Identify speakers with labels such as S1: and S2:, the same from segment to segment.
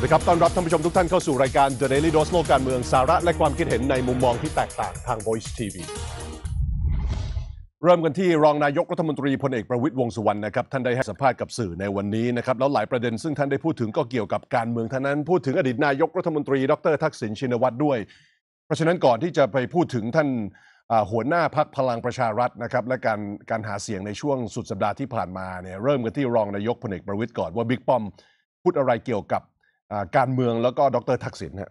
S1: วัสดีครับ ต้อนรับท่านผู้ชมทุกท่านเข้าสู่รายการ The Daily Dose โลกการเมืองสาระและความคิดเห็นในมุมมองที่แตกต่างทาง Voice TV เริ่มกันที่รองนายกรัฐมนตรีพลเอกประวิตยวงสุวรรณนะครับ ท่านได้ให้สัมภาษณ์กับสื่อในวันนี้นะครับ แล้วหลายประเด็นซึ่งท่านได้พูดถึงก็เกี่ยวกับการเมืองท่านนั้นพูดถึงอดีตนายกรัฐมนตรีดรทักษิณชินวัตรด้วย เพราะฉะนั้นก่อนที่จะไปพูดถึงท่านหัวหน้าพักพลังประชารัฐนะครับและการการหาเสียงในช่วงสุดสัปดาห์ที่ผ่านมาเนี่ยเริ่มกันที่รองนายกพลเอกประวิตยก่อนว่าบิ๊กป้อมพูดอะไรเกี่ยวกับการเมืองแล้วก็ดร ทักษิณฮะ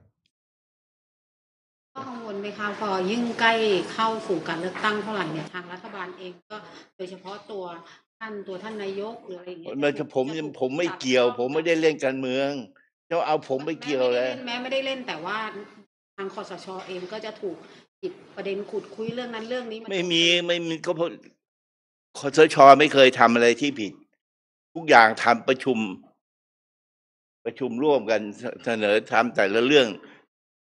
S2: กังวลไหมคะพอยิ่งใกล้เข้าสู่การเลือกตั้งเท่าไหร่เนี่ยทาง รัฐบาลเองก็ โดยเฉพาะตัวท่านตัวท่านนายกหรืออะไรอย่างเงี้ยนาย
S3: ผมผมไม่เกี่ยวผมไม่ได้เล่นการเมือง เจ้าเอาผมไม่เกี่ยวเลย
S2: แม้ไม่ได้เล่นแต่ว่าทางคอสชเองก็จะถูกจิบประเด็นขุดคุยเรื่องนั้นเรื่องนี้ไ
S3: ม่มีไม่มีก็คอสชไม่เคยทำอะไรที่ผิด ทุกอย่างทำประชุมประชุมร่วมกันเสนอทำแต่ละเรื่อง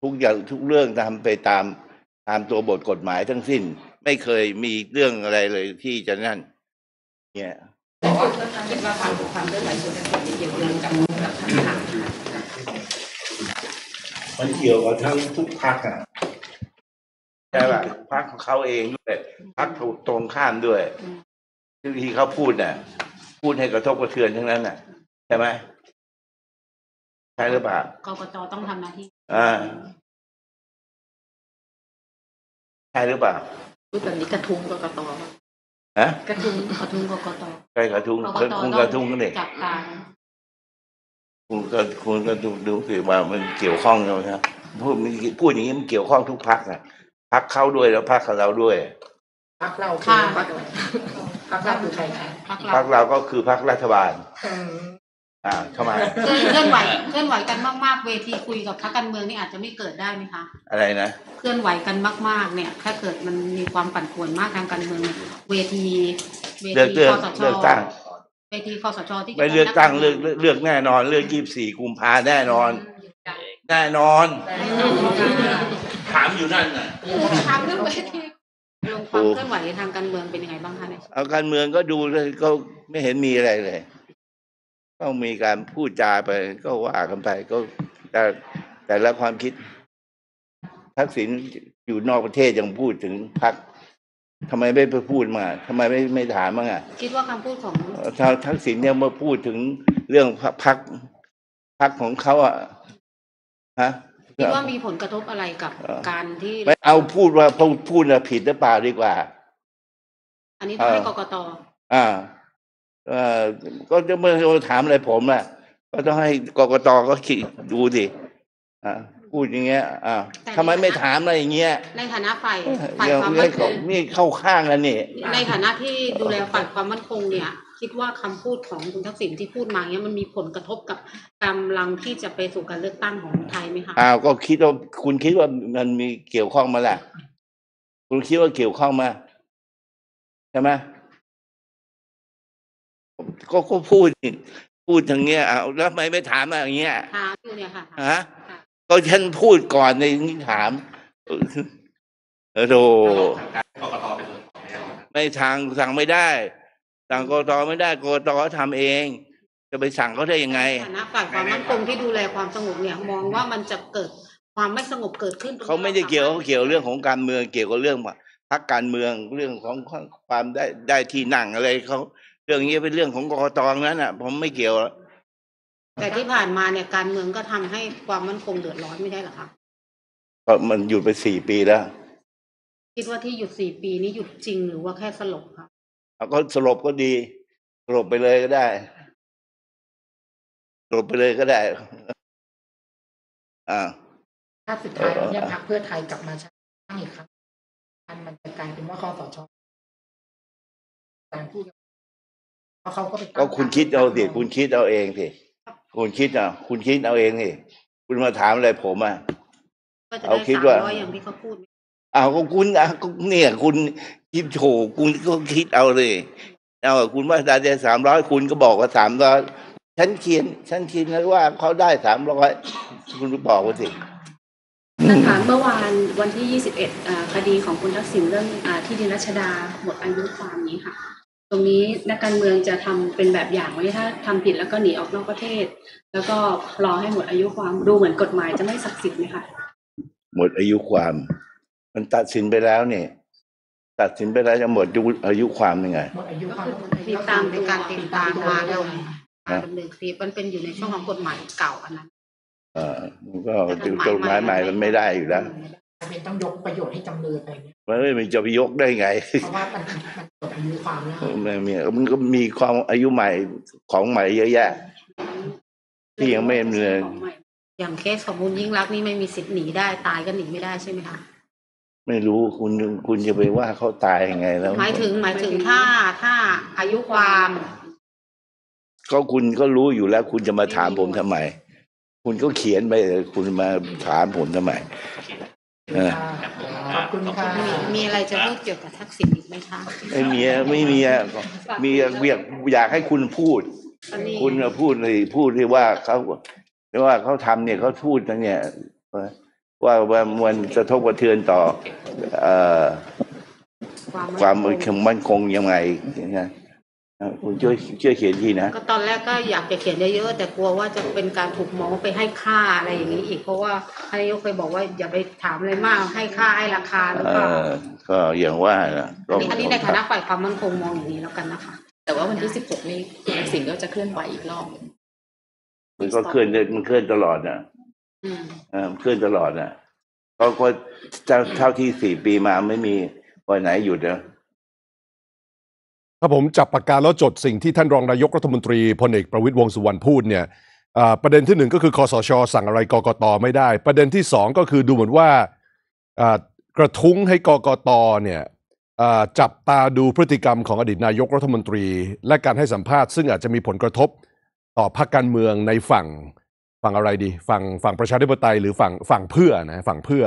S3: ทุกอย่างทุกเรื่องทำไปตามตามตัวบทกฎหมายทั้งสิ้น ไม่เคยมีเรื่องอะไรเลยที่จะนั่น เนี่ยมันเกี่ยวกับทั้งทุกพักอ่ะใช่ป่ะพักของเขาเองด้วยพักถูกตรงข้ามด้วย ที่เขาพูดน่ะพูดให้กระทบกระเทือนทั้งนั้นน่ะใช่ไหมใช่หรือเปล่า
S2: กกตต้องทำหน้าที่
S3: อ่าใช่หรือเปล่า
S2: พูดแบบนี้กระทุ้งกกตฮะกระทุ้งกระทุ้งกกต
S3: ใช่กระทุ้งคุณกระทุ้งกันเองจับตาคุณก็คุณก็ดูดูสิว่ามันเกี่ยวข้องใช่ไหมครับ พูดพูดอย่างนี้มันเกี่ยวข้องทุกพักนะพักเข้าด้วยแล้วพักของเราด้วย
S2: พักเราคือพ
S3: ักพักเราคือใครคะพักเราก็คือพักรัฐบาลอ่าเข้ามาเคลื่อนไหว
S2: เคลื่อนไหวกันมากๆเวทีคุยกับพรรคการเมืองนี่อาจจะไม่เกิดได้ไหมคะอะไรนะเคลื่อนไหวกันมากๆเนี่ย ถ้าเกิดมันมีความปั่นป่วนมากทางการเมือง เวทีเวทีคอสชเวทีคอสชที่ไม่เลือกตั
S3: ้งเลือกเลือกแน่นอนเลือกยี่สิบสี่กุมภาแน่นอน แน่นอน ถามอยู่นั่นน่ะ
S2: ถามเรื่องเวทีลงความเคลื่อนไหวทางการเมืองเป็นยังไงบ้างคะเนี่ย
S3: เอาการเมืองก็ดูเลยก็ไม่เห็นมีอะไรเลยต้องมีการพูดจาไปก็ว่ากันไปก็แต่แต่ละความคิด ทักษิณอยู่นอกประเทศยังพูดถึงพักทำไมไม่ไปพูดมา ทำไมไม่ไม่ถามมั้งอ่ะ
S2: คิดว่าคำพูดของ
S3: ทาทักษิณเนี่ยมาพูดถึงเรื่องพักพักของเขาอ่ะ ฮะคิดว่า
S2: มีผลกระทบอะไรกับการที่ไม่เ
S3: อาพูดว่าพูดพูดผิดหรือเปล่าดีกว่า
S2: อันนี้ต้องให้กกต
S3: อ่าก็จะมาถามอะไรผมล่ะ ก็ต้องให้กกตก็ขีดดูดิอ่าพูดอย่างเงี้ยอ่าทำไมไม่ถามอะไรอย่างเงี้ย
S2: ในฐานะฝ่ายฝ่ายความมั่นคง
S3: นี่เข้าข้างแล้วนี่
S2: ในฐานะที่ดูแลฝ่ายความมั่นคงเนี่ย คิดว่าคำพูดของคุณทักษิณที่พูดมาเนี้ยมันมีผลกระทบกับกำลังที่จะไปสู่การเลือกตั้งของไทยไหมคะอ้า
S3: วก็คิดว่าคุณคิดว่ามันมีเกี่ยวข้องมาแหละคุณคิดว่าเกี่ยวข้องมาใช่ไหมก็ก็พูดพูดทางเงี้ยเอาแล้วทำไมไม่ถามอะไรเงี้ย
S2: ถามอยู่เนี่ยค่ะ
S3: ฮะก็ฉันพูดก่อนในนี้ถามเออโธ่ไม่ทางสั่งไม่ได้ สั่งกตไม่ได้กตทำเอง จะไปสั่งเขาได้ยังไงฐา
S2: นะฝ่ายความมั่นคงที่ดูแลความสงบเนี่ย มองว่ามันจะเกิดความไม่สงบเกิด
S3: ขึ้นเขาไม่ได้เกี่ยวเกี่ยวเรื่องของการเมืองเกี่ยวกับเรื่องพรรคการเมืองเรื่องของความได้ได้ที่นั่งอะไรเขาเรื่องนี้เป็นเรื่องของกรกตนั้นอ่ะ ผมไม่เกี่ยว
S2: แต่ที่ผ่านมาเนี่ย การเมืองก็ทำให้ความมั่นคงเดือดร้อนไม่ใช่หรอคะ
S3: ก็มันหยุดไปสี่ปีแล้ว
S2: คิดว่าที่หยุดสี่ปีนี้หยุดจริงหรือว่าแค่สลบคะ
S3: ก็สลบก็ดีสลบไปเลยก็ได้สลบไปเลยก็ได้ อ่าถ้าสุดท้ายเนี่ย
S2: พักเพื่อไทยกลับมาช่งอีกครั้งมันจะกลายเป็นว่าคอสช
S3: การพูดเขาก็ไปก็คุณคิดเอาสิคุณคิดเอาเองสิคุณคิดเอาคุณคิดเอาเองสิคุณมาถามอะไรผมอ่ะเอาคิดว่าอยา่เอาก็คุณอ่ะเนี่ย คุณคิดถคุณก็คิดเอาเลย เอาคุณว่าได้สามร้อยคุณก็บอกว่าสามร้อยฉันเขียนฉันเขียนแล้วว่าเขาได้สามร้อยคุณบอกว่าสิท่ถ
S2: ามเมื่อวานวันที่ยี่สิบเอ็ดคดีของคุณทักษิณเรื่องที่ดินรัชดาหมดอายุความนี้ค่ะตรงนี้นักการเมืองจะทำเป็นแบบอย่างไว้ถ้า ทำผิดแล้วก็หนีออกนอกประเทศ แล้วก็รอให้หมดอายุความดูเหมือนกฎหมายจะไม่ศักดิ์สิทธิ์ไหมคะ
S3: หมดอายุความ มันตัดสินไปแล้วเนี่ยตัดสินไปแล้วจะหมดอายุความยังไงหม
S2: ดอายุความติดตามในการติดตามมาแล้วการดำเนินคดีมันเป็นอยู่ในช่วงของกฎหมายเก่าอันนั้น
S3: อ่ามันก็กฎหมายใหม่มันไม่ได้อยู่แล้ว
S4: จำเป็นต้องยกประโยชน์ให้จำเลยไปเนี่ย
S3: มันไม่จะไปยกได้ไงเพราะว่า
S4: มันมันหมดอายุความแล้ว
S3: มันมีมันก็มีความอายุใหม่ของใหม่เยอะแยะที่ยังไม่มีเลย
S2: อย่างเคสของคุณยิ่งรักนี่ไม่มีสิทธิ์หนีได้ตายก็หนีไม่ได้ใช่ไหมคะ
S3: ไม่รู้คุณคุณจะไปว่าเขาตายยังไงแล้วหมายถึงห
S2: มายถึงถ้าถ้าอายุความ
S3: ก็คุณก็รู้อยู่แล้วคุณจะมาถามผมทำไมคุณก็เขียนไปคุณมาถามผมทำไมขอ
S2: บคุณค่ะมีอะไรจะพูดเกี่ยวกับทักษิณอีกไหมคะไม่มี
S3: ไม่มีมีอยากให้คุณพูด คุณพูดเลยพูดที่ว่าเขาที่ว่าเขาทำเนี่ยเขาพูดนงเนี่ยว่าว่ามันกระทบกระเทือนต่อความความมั่นคงยังไงนะคุณช่วยช่วยเขียนทีนะก็
S2: ตอนแรกก็อยากจะเขียนเยอะๆแต่กลัวว่าจะเป็นการถูกมองไปให้ค่าอะไรอย่างนี้ อีกเพราะว่าท่านนายกเคยบอกว่าอย่าไปถามอะไรมากให้ค่าให้ราคาหรือเปล่า
S3: ก็อย่างว่านะอันนี้ในฐานะ
S2: ฝ่ายความมั่นคงมองอย่างนี้แล้วกันนะคะ แต่ว่าวันที่สิบหกนี้คุณสิ่งก็จะเคลื่อนไหวอีกรอบ
S3: มันก็เคลื่อนมันเคลื่อนตลอดนะอ่าเคลื่อนตลอดนะเพราะเท่าที่สี่ปีมาไม่มีวันไหนหยุดนะ
S1: ถ้าผมจับปากกาแล้วจดสิ่งที่ท่านรองนายกรัฐมนตรีพลเอกประวิตยวงสุวรรณพูดเนี่ยประเด็นที่หนึ่งก็คือคอสช สั่งอะไรกกตไม่ได้ ประเด็นที่สองก็คือดูเหมือนว่ากระทุ้งให้กกตเนี่ยจับตาดูพฤติกรรมของอดีตนายกรัฐมนตรีและการให้สัมภาษณ์ ซึ่งอาจจะมีผลกระทบต่อพรรคการเมืองในฝั่งฝั่งอะไรดีฝั่งฝั่งประชาธิปไตยหรือฝั่งฝั่งเพื่อนะฝั่งเพื่อ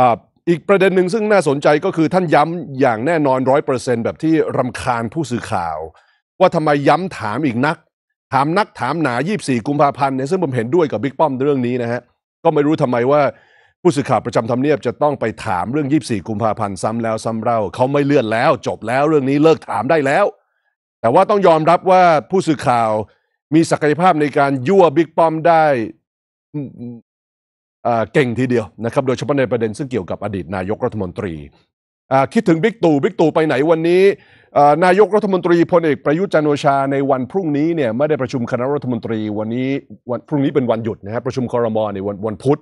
S1: ออีกประเด็นหนึ่งซึ่งน่าสนใจก็คือท่านย้ำอย่างแน่นอนร้อยเปอร์เซ็นแบบที่รำคาญผู้สื่อข่าว ว่าทำไมย้ำถามอีกนัก ถามนักถามหนายี่สี่กุมภาพันธ์เนี่ยซึ่งผมเห็นด้วยกับบิ๊กป้อมเรื่องนี้นะฮะ ก็ไม่รู้ทำไมว่าผู้สื่อข่าวประจำทำเนียบจะต้องไปถามเรื่องยี่สี่กุมภาพันธ์ซ้ำแล้วซ้ำเล่าเขาไม่เลื่อนแล้ว จบแล้วเรื่องนี้เลิกถามได้แล้ว แต่ว่าต้องยอมรับว่าผู้สื่อข่าวมีศักยภาพในการยั่วบิ๊กป้อมได้เก่งทีเดียวนะครับโดยเฉพาะในประเด็นซึ่งเกี่ยวกับอดีตนายกรัฐมนตรี คิดถึงบิ๊กตู่บิ๊กตู่ไปไหนวันนี้นายกรัฐมนตรีพลเอกประยุทธ์จันโอชาในวันพรุ่งนี้เนี่ยไม่ได้ประชุมคณะรัฐมนตรีวันนี้วันพรุ่งนี้เป็นวันหยุดนะครับประชุมคอรมอในวันวันพุธ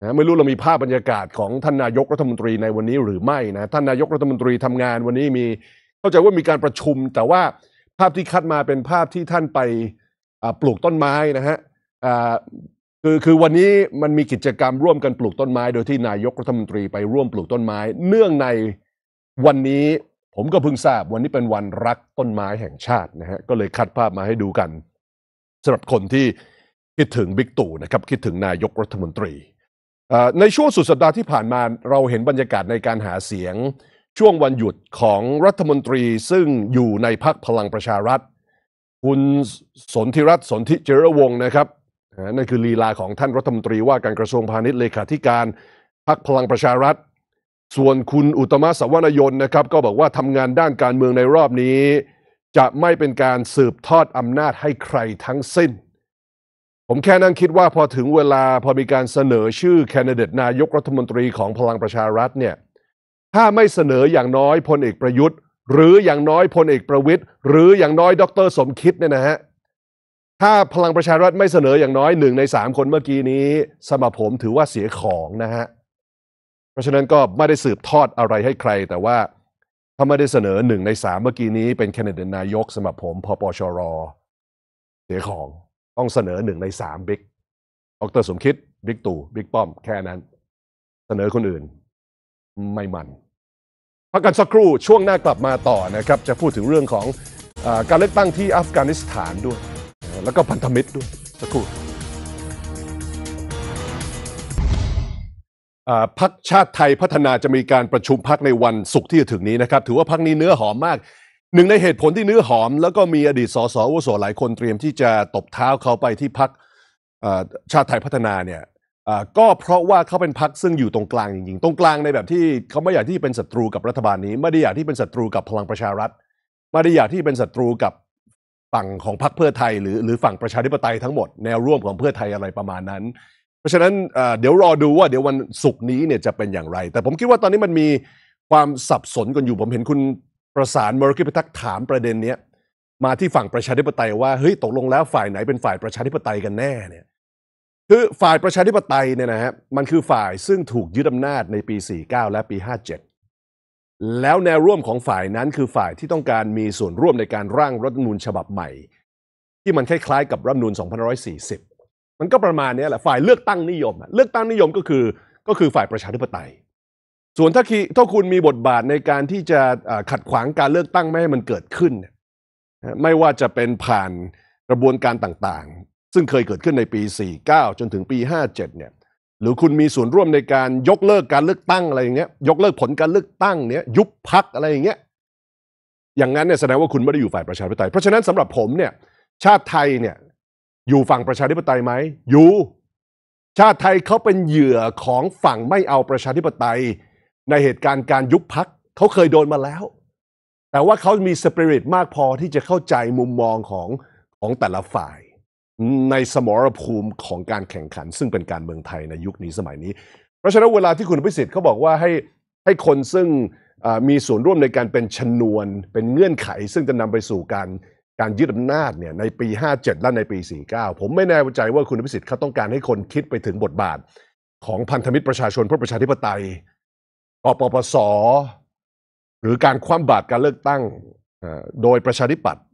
S1: นะไม่รู้เรามีภาพบรรยากาศของท่านนายกรัฐมนตรีในวันนี้หรือไม่นะท่านนายกรัฐมนตรีทำงานวันนี้มีเข้าใจว่ามีการประชุม แต่ว่าภาพที่คัดมาเป็นภาพที่ท่านไปปลูกต้นไม้นะฮะคือคือวันนี้มันมีกิจกรรมร่วมกันปลูกต้นไม้โดยที่นายกรัฐมนตรีไปร่วมปลูกต้นไม้ เนื่องในวันนี้ผมก็เพิ่งทราบวันนี้เป็นวันรักต้นไม้แห่งชาตินะฮะ ก็เลยคัดภาพมาให้ดูกันสำหรับคนที่คิดถึงบิ๊กตู่นะครับ คิดถึงนายกรัฐมนตรี ในช่วงสุดสัปดาห์ที่ผ่านมา เราเห็นบรรยากาศในการหาเสียง ช่วงวันหยุดของรัฐมนตรี ซึ่งอยู่ในพักพลังประชารัฐ คุณสนธิรัตน์สนธิเจรวงนะครับนั่นคือลีลาของท่านรัฐมนตรีว่าการกระทรวงพาณิชย์เลขาธิการพักพลังประชารัฐ ส่วนคุณอุตมะสวนยนนะครับก็บอกว่าทำงานด้านการเมืองในรอบนี้ จะไม่เป็นการสืบทอดอำนาจให้ใครทั้งสิ้น ผมแค่นั่งคิดว่าพอถึงเวลาพอมีการเสนอชื่อแคนดิเดตนายกรัฐมนตรีของพลังประชารัฐเนี่ย ถ้าไม่เสนออย่างน้อยพลเอกประยุทธ์ หรืออย่างน้อยพลเอกประวิทย์หรืออย่างน้อยดร สมคิดเนี่ยนะฮะถ้าพลังประชารัฐไม่เสนออย่างน้อยหนึ่งในสามคนเมื่อกี้นี้สมหผมถือว่าเสียของนะฮะ เพราะฉะนั้นก็ไม่ได้สืบทอดอะไรให้ใคร แต่ว่าถ้าไม่ได้เสนอหนึ่งในสามเมื่อกี้นี้เป็นแคนดิเดตนายกสมหผมพปชร เสียของต้องเสนอหนึ่งในสามบิ๊กออกเตอร์สมคิดบิ๊กตู่บิ๊กป้อมแค่นั้น เสนอคนอื่น ไม่มันพักกันสักครู่ช่วงหน้ากลับมาต่อนะครับ จะพูดถึงเรื่องของอการเลือกตั้งที่อัฟกานิสถานด้วยแล้วก็พันธมิตรด้วยสักครู่พักชาติไทยพัฒนาจะมีการประชุมพักในวันศุกร์ที่จะถึงนี้นะครับ ถือว่าพักนี้เนื้อหอมมาก หนึ่งในเหตุผลที่เนื้อหอม แล้วก็มีอดีตสสวุสหลายคนเตรียมที่จะตบเท้าเขาไปที่พักชาติไทยพัฒนา เนี่ยก็เพราะว่าเขาเป็นพักซึ่งอยู่ตรงกลางจริงๆ ตรงกลางในแบบที่เขาไม่อยากที่เป็นศัตรูกับรัฐบาลนี้ ไม่ได้อยากที่เป็นศัตรูกับพลังประชารัฐ ไม่ได้อยากที่เป็นศัตรูกับฝั่งของพรรคเพื่อไทย หรือหรือฝั่งประชาธิปไตยทั้งหมด แนวร่วมของเพื่อไทยอะไรประมาณนั้น เพราะฉะนั้นเดี๋ยวรอดูว่าเดี๋ยววันศุกร์นี้เนี่ยจะเป็นอย่างไร แต่ผมคิดว่าตอนนี้มันมีความสับสนกันอยู่ผมเห็นคุณประสานมรกิพิทักษ์ถามประเด็นเนี้ยมาที่ฝั่งประชาธิปไตยว่าเฮ้ยตกลงแล้วฝ่ายไหนเป็นฝ่ายประชาธิปไตยกันแน่เนี่ยคือฝ่ายประชาธิปไตยเนี่ยนะฮะมันคือฝ่ายซึ่งถูกยึดอำนาจในปี 49และปี57แล้วแนวร่วมของฝ่ายนั้นคือฝ่ายที่ต้องการมีส่วนร่วมในการร่างรัฐมนูญฉบับใหม่ ที่มันคล้ายๆกับรัฐมนูล2540 มันก็ประมาณนี้แหละฝ่ายเลือกตั้งนิยมเลือกตั้งนิยมก็คือก็คือฝ่ายประชาธิปไตย ส่วนถ้าคถ้าคุณมีบทบาทในการที่จะขัดขวางการเลือกตั้งไม่ให้มันเกิดขึ้นไม่ว่าจะเป็นผ่านกระบวนการต่างๆ ซึ่งเคยเกิดขึ้นในปี 49 จนถึงปี 57 เนี่ยหรือคุณมีส่วนร่วมในการยกเลิกการเลือกตั้งอะไรอย่างเงี้ยยกเลิกผลการเลือกตั้งเนี้ยยุบพักอะไรอย่างเงี้ยอย่างนั้นเนี่ยแสดงว่าคุณไม่ได้อยู่ฝ่ายประชาธิปไตย เพราะฉะนั้นสำหรับผมเนี่ยชาติไทยเนี่ยอยู่ฝั่งประชาธิปไตยไหมอยู่ ชาติไทยเขาเป็นเหยื่อของฝั่งไม่เอาประชาธิปไตย ในเหตุการณ์การยุบพักเขาเคยโดนมาแล้ว แต่ว่าเขามีสปิริตมากพอที่จะเข้าใจมุมมองของของแต่ละฝ่ายในสมรภูมิของการแข่งขัน ซึ่งเป็นการเมืองไทยในยุคนี้สมัยนี้ เพราะฉะนั้นเวลาที่คุณพิสิทธิ์เขาบอกว่าให้ให้คนซึ่งมีส่วนร่วมในการเป็นชนวนเป็นเงื่อนไข ซึ่งจะนำไปสู่การการยึดอำนาจเนี่ยในปี 57 และในปี 49 ผมไม่แน่ใจว่าคุณพิสิทธิ์เขาต้องการให้คนคิดไปถึงบทบาทของพันธมิตรประชาชนเพื่อประชาธิปไตยกปปสหรือการคว่ำบาตรการเลือกตั้งโดยประชาธิปัตย์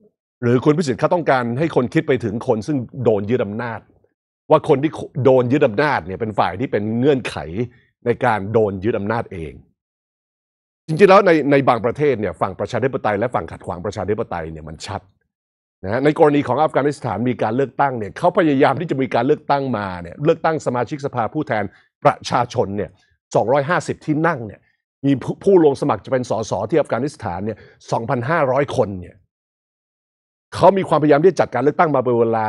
S1: หรือคุณพิสิทธิ์เขาต้องการให้คนคิดไปถึงคนซึ่งโดนยึดอานาจ ว่าคนที่โดนยึดอานาจเนี่ยเป็นฝ่ายที่เป็นเงื่อนไขในการโดนยึดอานาจเอง จริงๆแล้วในในบางประเทศเนี่ยฝั่งประชาธิปไตยและฝั่งขัดขวางประชาธิปไตยเนี่ยมันชัดนะในกรณีของอัฟกานิสถานมีการเลือกตั้งเนี่ยเขาพยายามที่จะมีการเลือกตั้งมาเนี่ยเลือกตั้งสมาชิกสภาผู้แทนประชาชนเนี่ย250 ที่นั่งเนี่ยมีผู้ลงสมัครจะเป็นสสที่อัฟกานิสถานเนี่ย2,500 คนเนี่ยเขามีความพยายามที่จะจัดการเลือกตั้งมาเป็นเวลา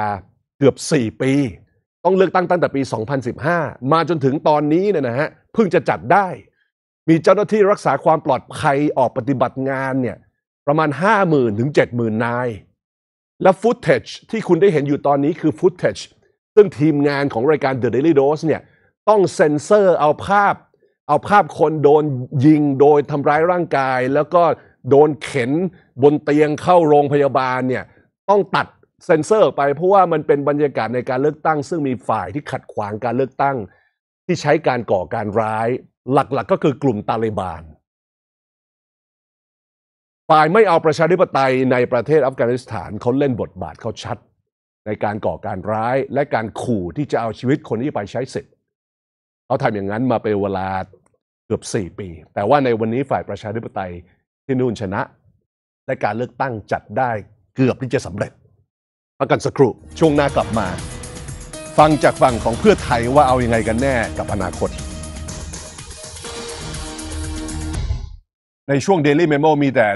S1: เกือบ 4 ปี ต้องเลือกตั้งตั้งแต่ปี 2015 มาจนถึงตอนนี้เนี่ยนะฮะเพิ่งจะจัดได้ มีเจ้าหน้าที่รักษาความปลอดภัยออกปฏิบัติงานเนี่ยประมาณ 50,000 ถึง 70,000 นาย และฟุตเทจที่คุณได้เห็นอยู่ตอนนี้คือฟุตเทจซึ่งทีมงานของรายการ The Daily Dose เนี่ย ต้องเซ็นเซอร์เอาภาพ เอาภาพคนโดนยิงโดยทำร้ายร่างกายแล้วก็โดนเข็นบนเตียงเข้าโรงพยาบาลเนี่ยต้องตัดเซ็นเซอร์ไปเพราะว่ามันเป็นบรรยากาศในการเลือกตั้งซึ่งมีฝ่ายที่ขัดขวางการเลือกตั้งที่ใช้การก่อการร้ายหลักๆก็คือกลุ่มตาลิบานฝ่ายไม่เอาประชาธิปไตยในประเทศอัฟกานิสถานเขาเล่นบทบาทเขาชัด ในการก่อการร้ายและการขู่ที่จะเอาชีวิตคนที่ไปใช้สิทธิ์เขาทำอย่างนั้นมาเป็นเวลาเกือบ4ปีแต่ว่าในวันนี้ฝ่ายประชาธิปไตยที่นู่นชนะ และการเลือกตั้งจัดได้เกือบที่จะสำเร็จพักกันสักครู่ช่วงหน้ากลับมา ฟังจากฝั่งของเพื่อไทยว่าเอาอยัางไงกันแน่กับอนาคต ในช่วง Daily Memo มีแต่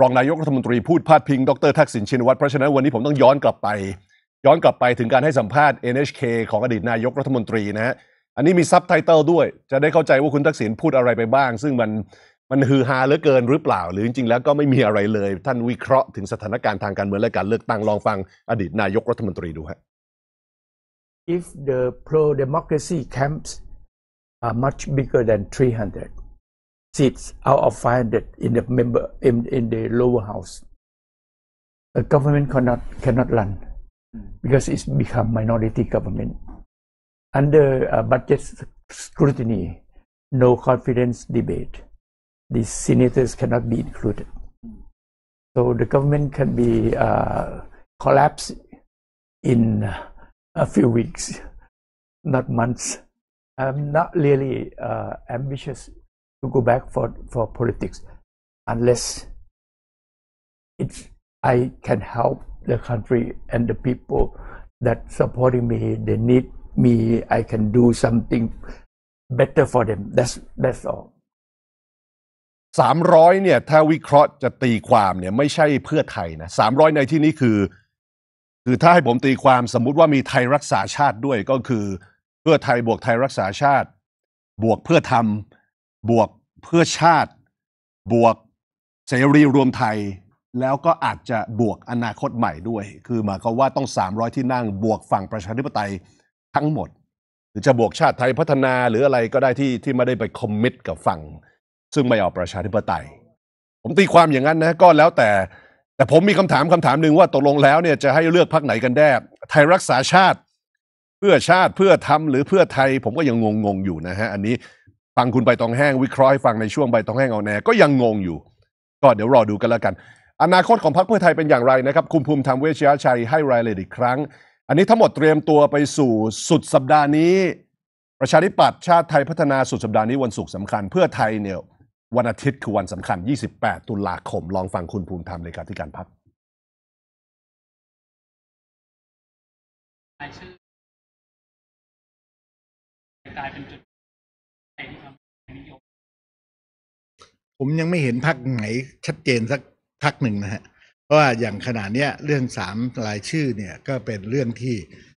S1: รองนายกรัฐมนตรีพูดพาดพิงดรทักษิณชินวัตรเพราะฉะนั้นวันนี้ผมต้องย้อนกลับไป ย้อนกลับไปถึงการให้สัมภาษณ์ NHK ของอดีตนายกรัฐมนตรีนะฮะอันนี้มีซับไตเติลด้วย จะได้เข้าใจว่าคุณทักษิณพูดอะไรไปบ้าง ซึ่งมันมันฮือฮาเหลือเกินหรือเปล่า หรือจริงๆ แล้วก็ไม่มีอะไรเลย ท่านวิเคราะห์ถึงสถานการณ์ทางการเมืองและการเลือกตั้งลองฟังอดีตนายกรัฐมนตรีดูฮะ
S3: If the pro democracy camps are much bigger than 300 seats out of 500 in the member in, in the lower house the government cannot cannot run because it's become minority government under budget scrutiny no confidence debate the senators cannot be included. So the government can be uh, collapsed in a few weeks, not months. I'm not really uh, ambitious to go back for, for politics unless it's I can help the country and the people that supporting me. They need me. I can do something better for them. That's,
S1: that's all. 300เนี่ยถ้าวิเคราะห์จะตีความเนี่ยไม่ใช่เพื่อไทยนะ300ในที่นี้คือ คือถ้าให้ผมตีความสมมุติว่ามีไทยรักษาชาติด้วยก็คือ เพื่อไทยบวกไทยรักษาชาติ บวกเพื่อธรรม บวกเพื่อชาติ บวกเสรีรวมไทย แล้วก็อาจจะบวกอนาคตใหม่ด้วย คือหมายความว่าต้อง300ที่นั่งบวกฝั่งประชาธิปไตยทั้งหมด หรือจะบวกชาติไทยพัฒนาหรืออะไรก็ได้ที่ที่ไม่ได้ไปคอมมิตกับฝั่งซึ่งไม่เอาประชาธิปไตย ผมตีความอย่างนั้นนะก็แล้วแต่ แต่ผมมีคำถามคำถามหนึ่งว่าตกลงแล้วเนี่ยจะให้เลือกพักไหนกันแน่ไทยรักษาชาติ เพื่อชาติเพื่อทำหรือเพื่อไทยผมก็ยังงงๆอยู่นะฮะอันนี้ฟังคุณใบตองแห้งวิเคราะห์ฟังในช่วงใบตองแห้งเอาแน่ก็ยังงงอยู่ ก็เดี๋ยวรอดูกันแล้วกัน อนาคตของพรรคเพื่อไทยเป็นอย่างไรนะครับคุณภูมิธรรมเวชยชัยให้รายละเอียดอีกครั้ง อันนี้ทั้งหมดเตรียมตัวไปสู่สุดสัปดาห์นี้ ประชาธิปัตย์ชาติไทยพัฒนาสุดสัปดาห์นี้วันศุกร์สำคัญ เพื่อไทยเนี่ยวันอาทิตย์คือวันสำคัญ 28 ตุลาคม ลองฟังคุณภูมิธรรมเลขาธิการพรรค
S2: ร่กา
S5: ผมยังไม่เห็นพักไหนชัดเจนสักพักหนึ่งนะฮะ เพราะว่าอย่างขนาดเนี้ยเรื่องสามรายชื่อเนี่ย ก็เป็นเรื่องที่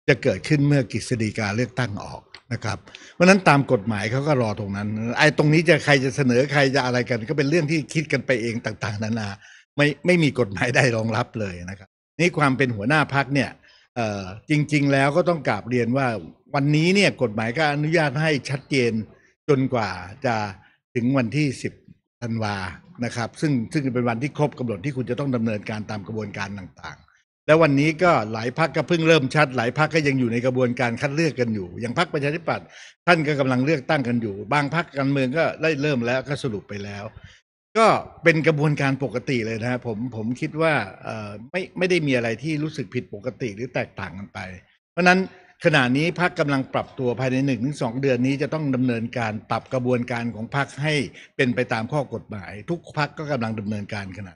S5: จะเกิดขึ้นเมื่อกฤษฎีกาเลือกตั้งออกนะครับ เพราะนั้นตามกฎหมายเขาก็รอตรงนั้นไอ้ตรงนี้จะใครจะเสนอใครจะอะไรกันก็เป็นเรื่องที่คิดกันไปเองต่าง ๆนานาไม่ไม่มีกฎหมายได้รองรับเลยนะครับนี่ความเป็นหัวหน้าพักเนี่ยจริงๆแล้วก็ต้องกราบเรียนว่าวันนี้เนี่ยกฎหมายก็อนุญาตให้ชัดเจนจนกว่าจะถึงวันที่10ธันวานะครับซึ่งซึ่งเป็นวันที่ครบกำหนดที่คุณจะต้องดำเนินการตามกระบวนการต่างและวันนี้ก็หลายพักก็เพิ่งเริ่มชัดหลายพักก็ยังอยู่ในกระบวนการคัดเลือกกันอยู่ อย่างพักประชาธิปัตย์ท่านก็กำลังเลือกตั้งกันอยู่บางพักการเมืองก็ได้เริ่มแล้ว ก็สรุปไปแล้ว ก็เป็นกระบวนการปกติเลยนะครับผมผมคิดว่าไม่ไม่ได้มีอะไรที่รู้สึกผิดปกติหรือแตกต่างกันไป เพราะนั้นขณะนี้พักกำลังปรับตัวภายในหนึ่งถึงสองเดือนนี้จะต้องดำเนินการปรับกระบวนการของพักให้เป็นไปตามข้อกฎหมาย ทุกพักก็กำลังดำเนินการขณะ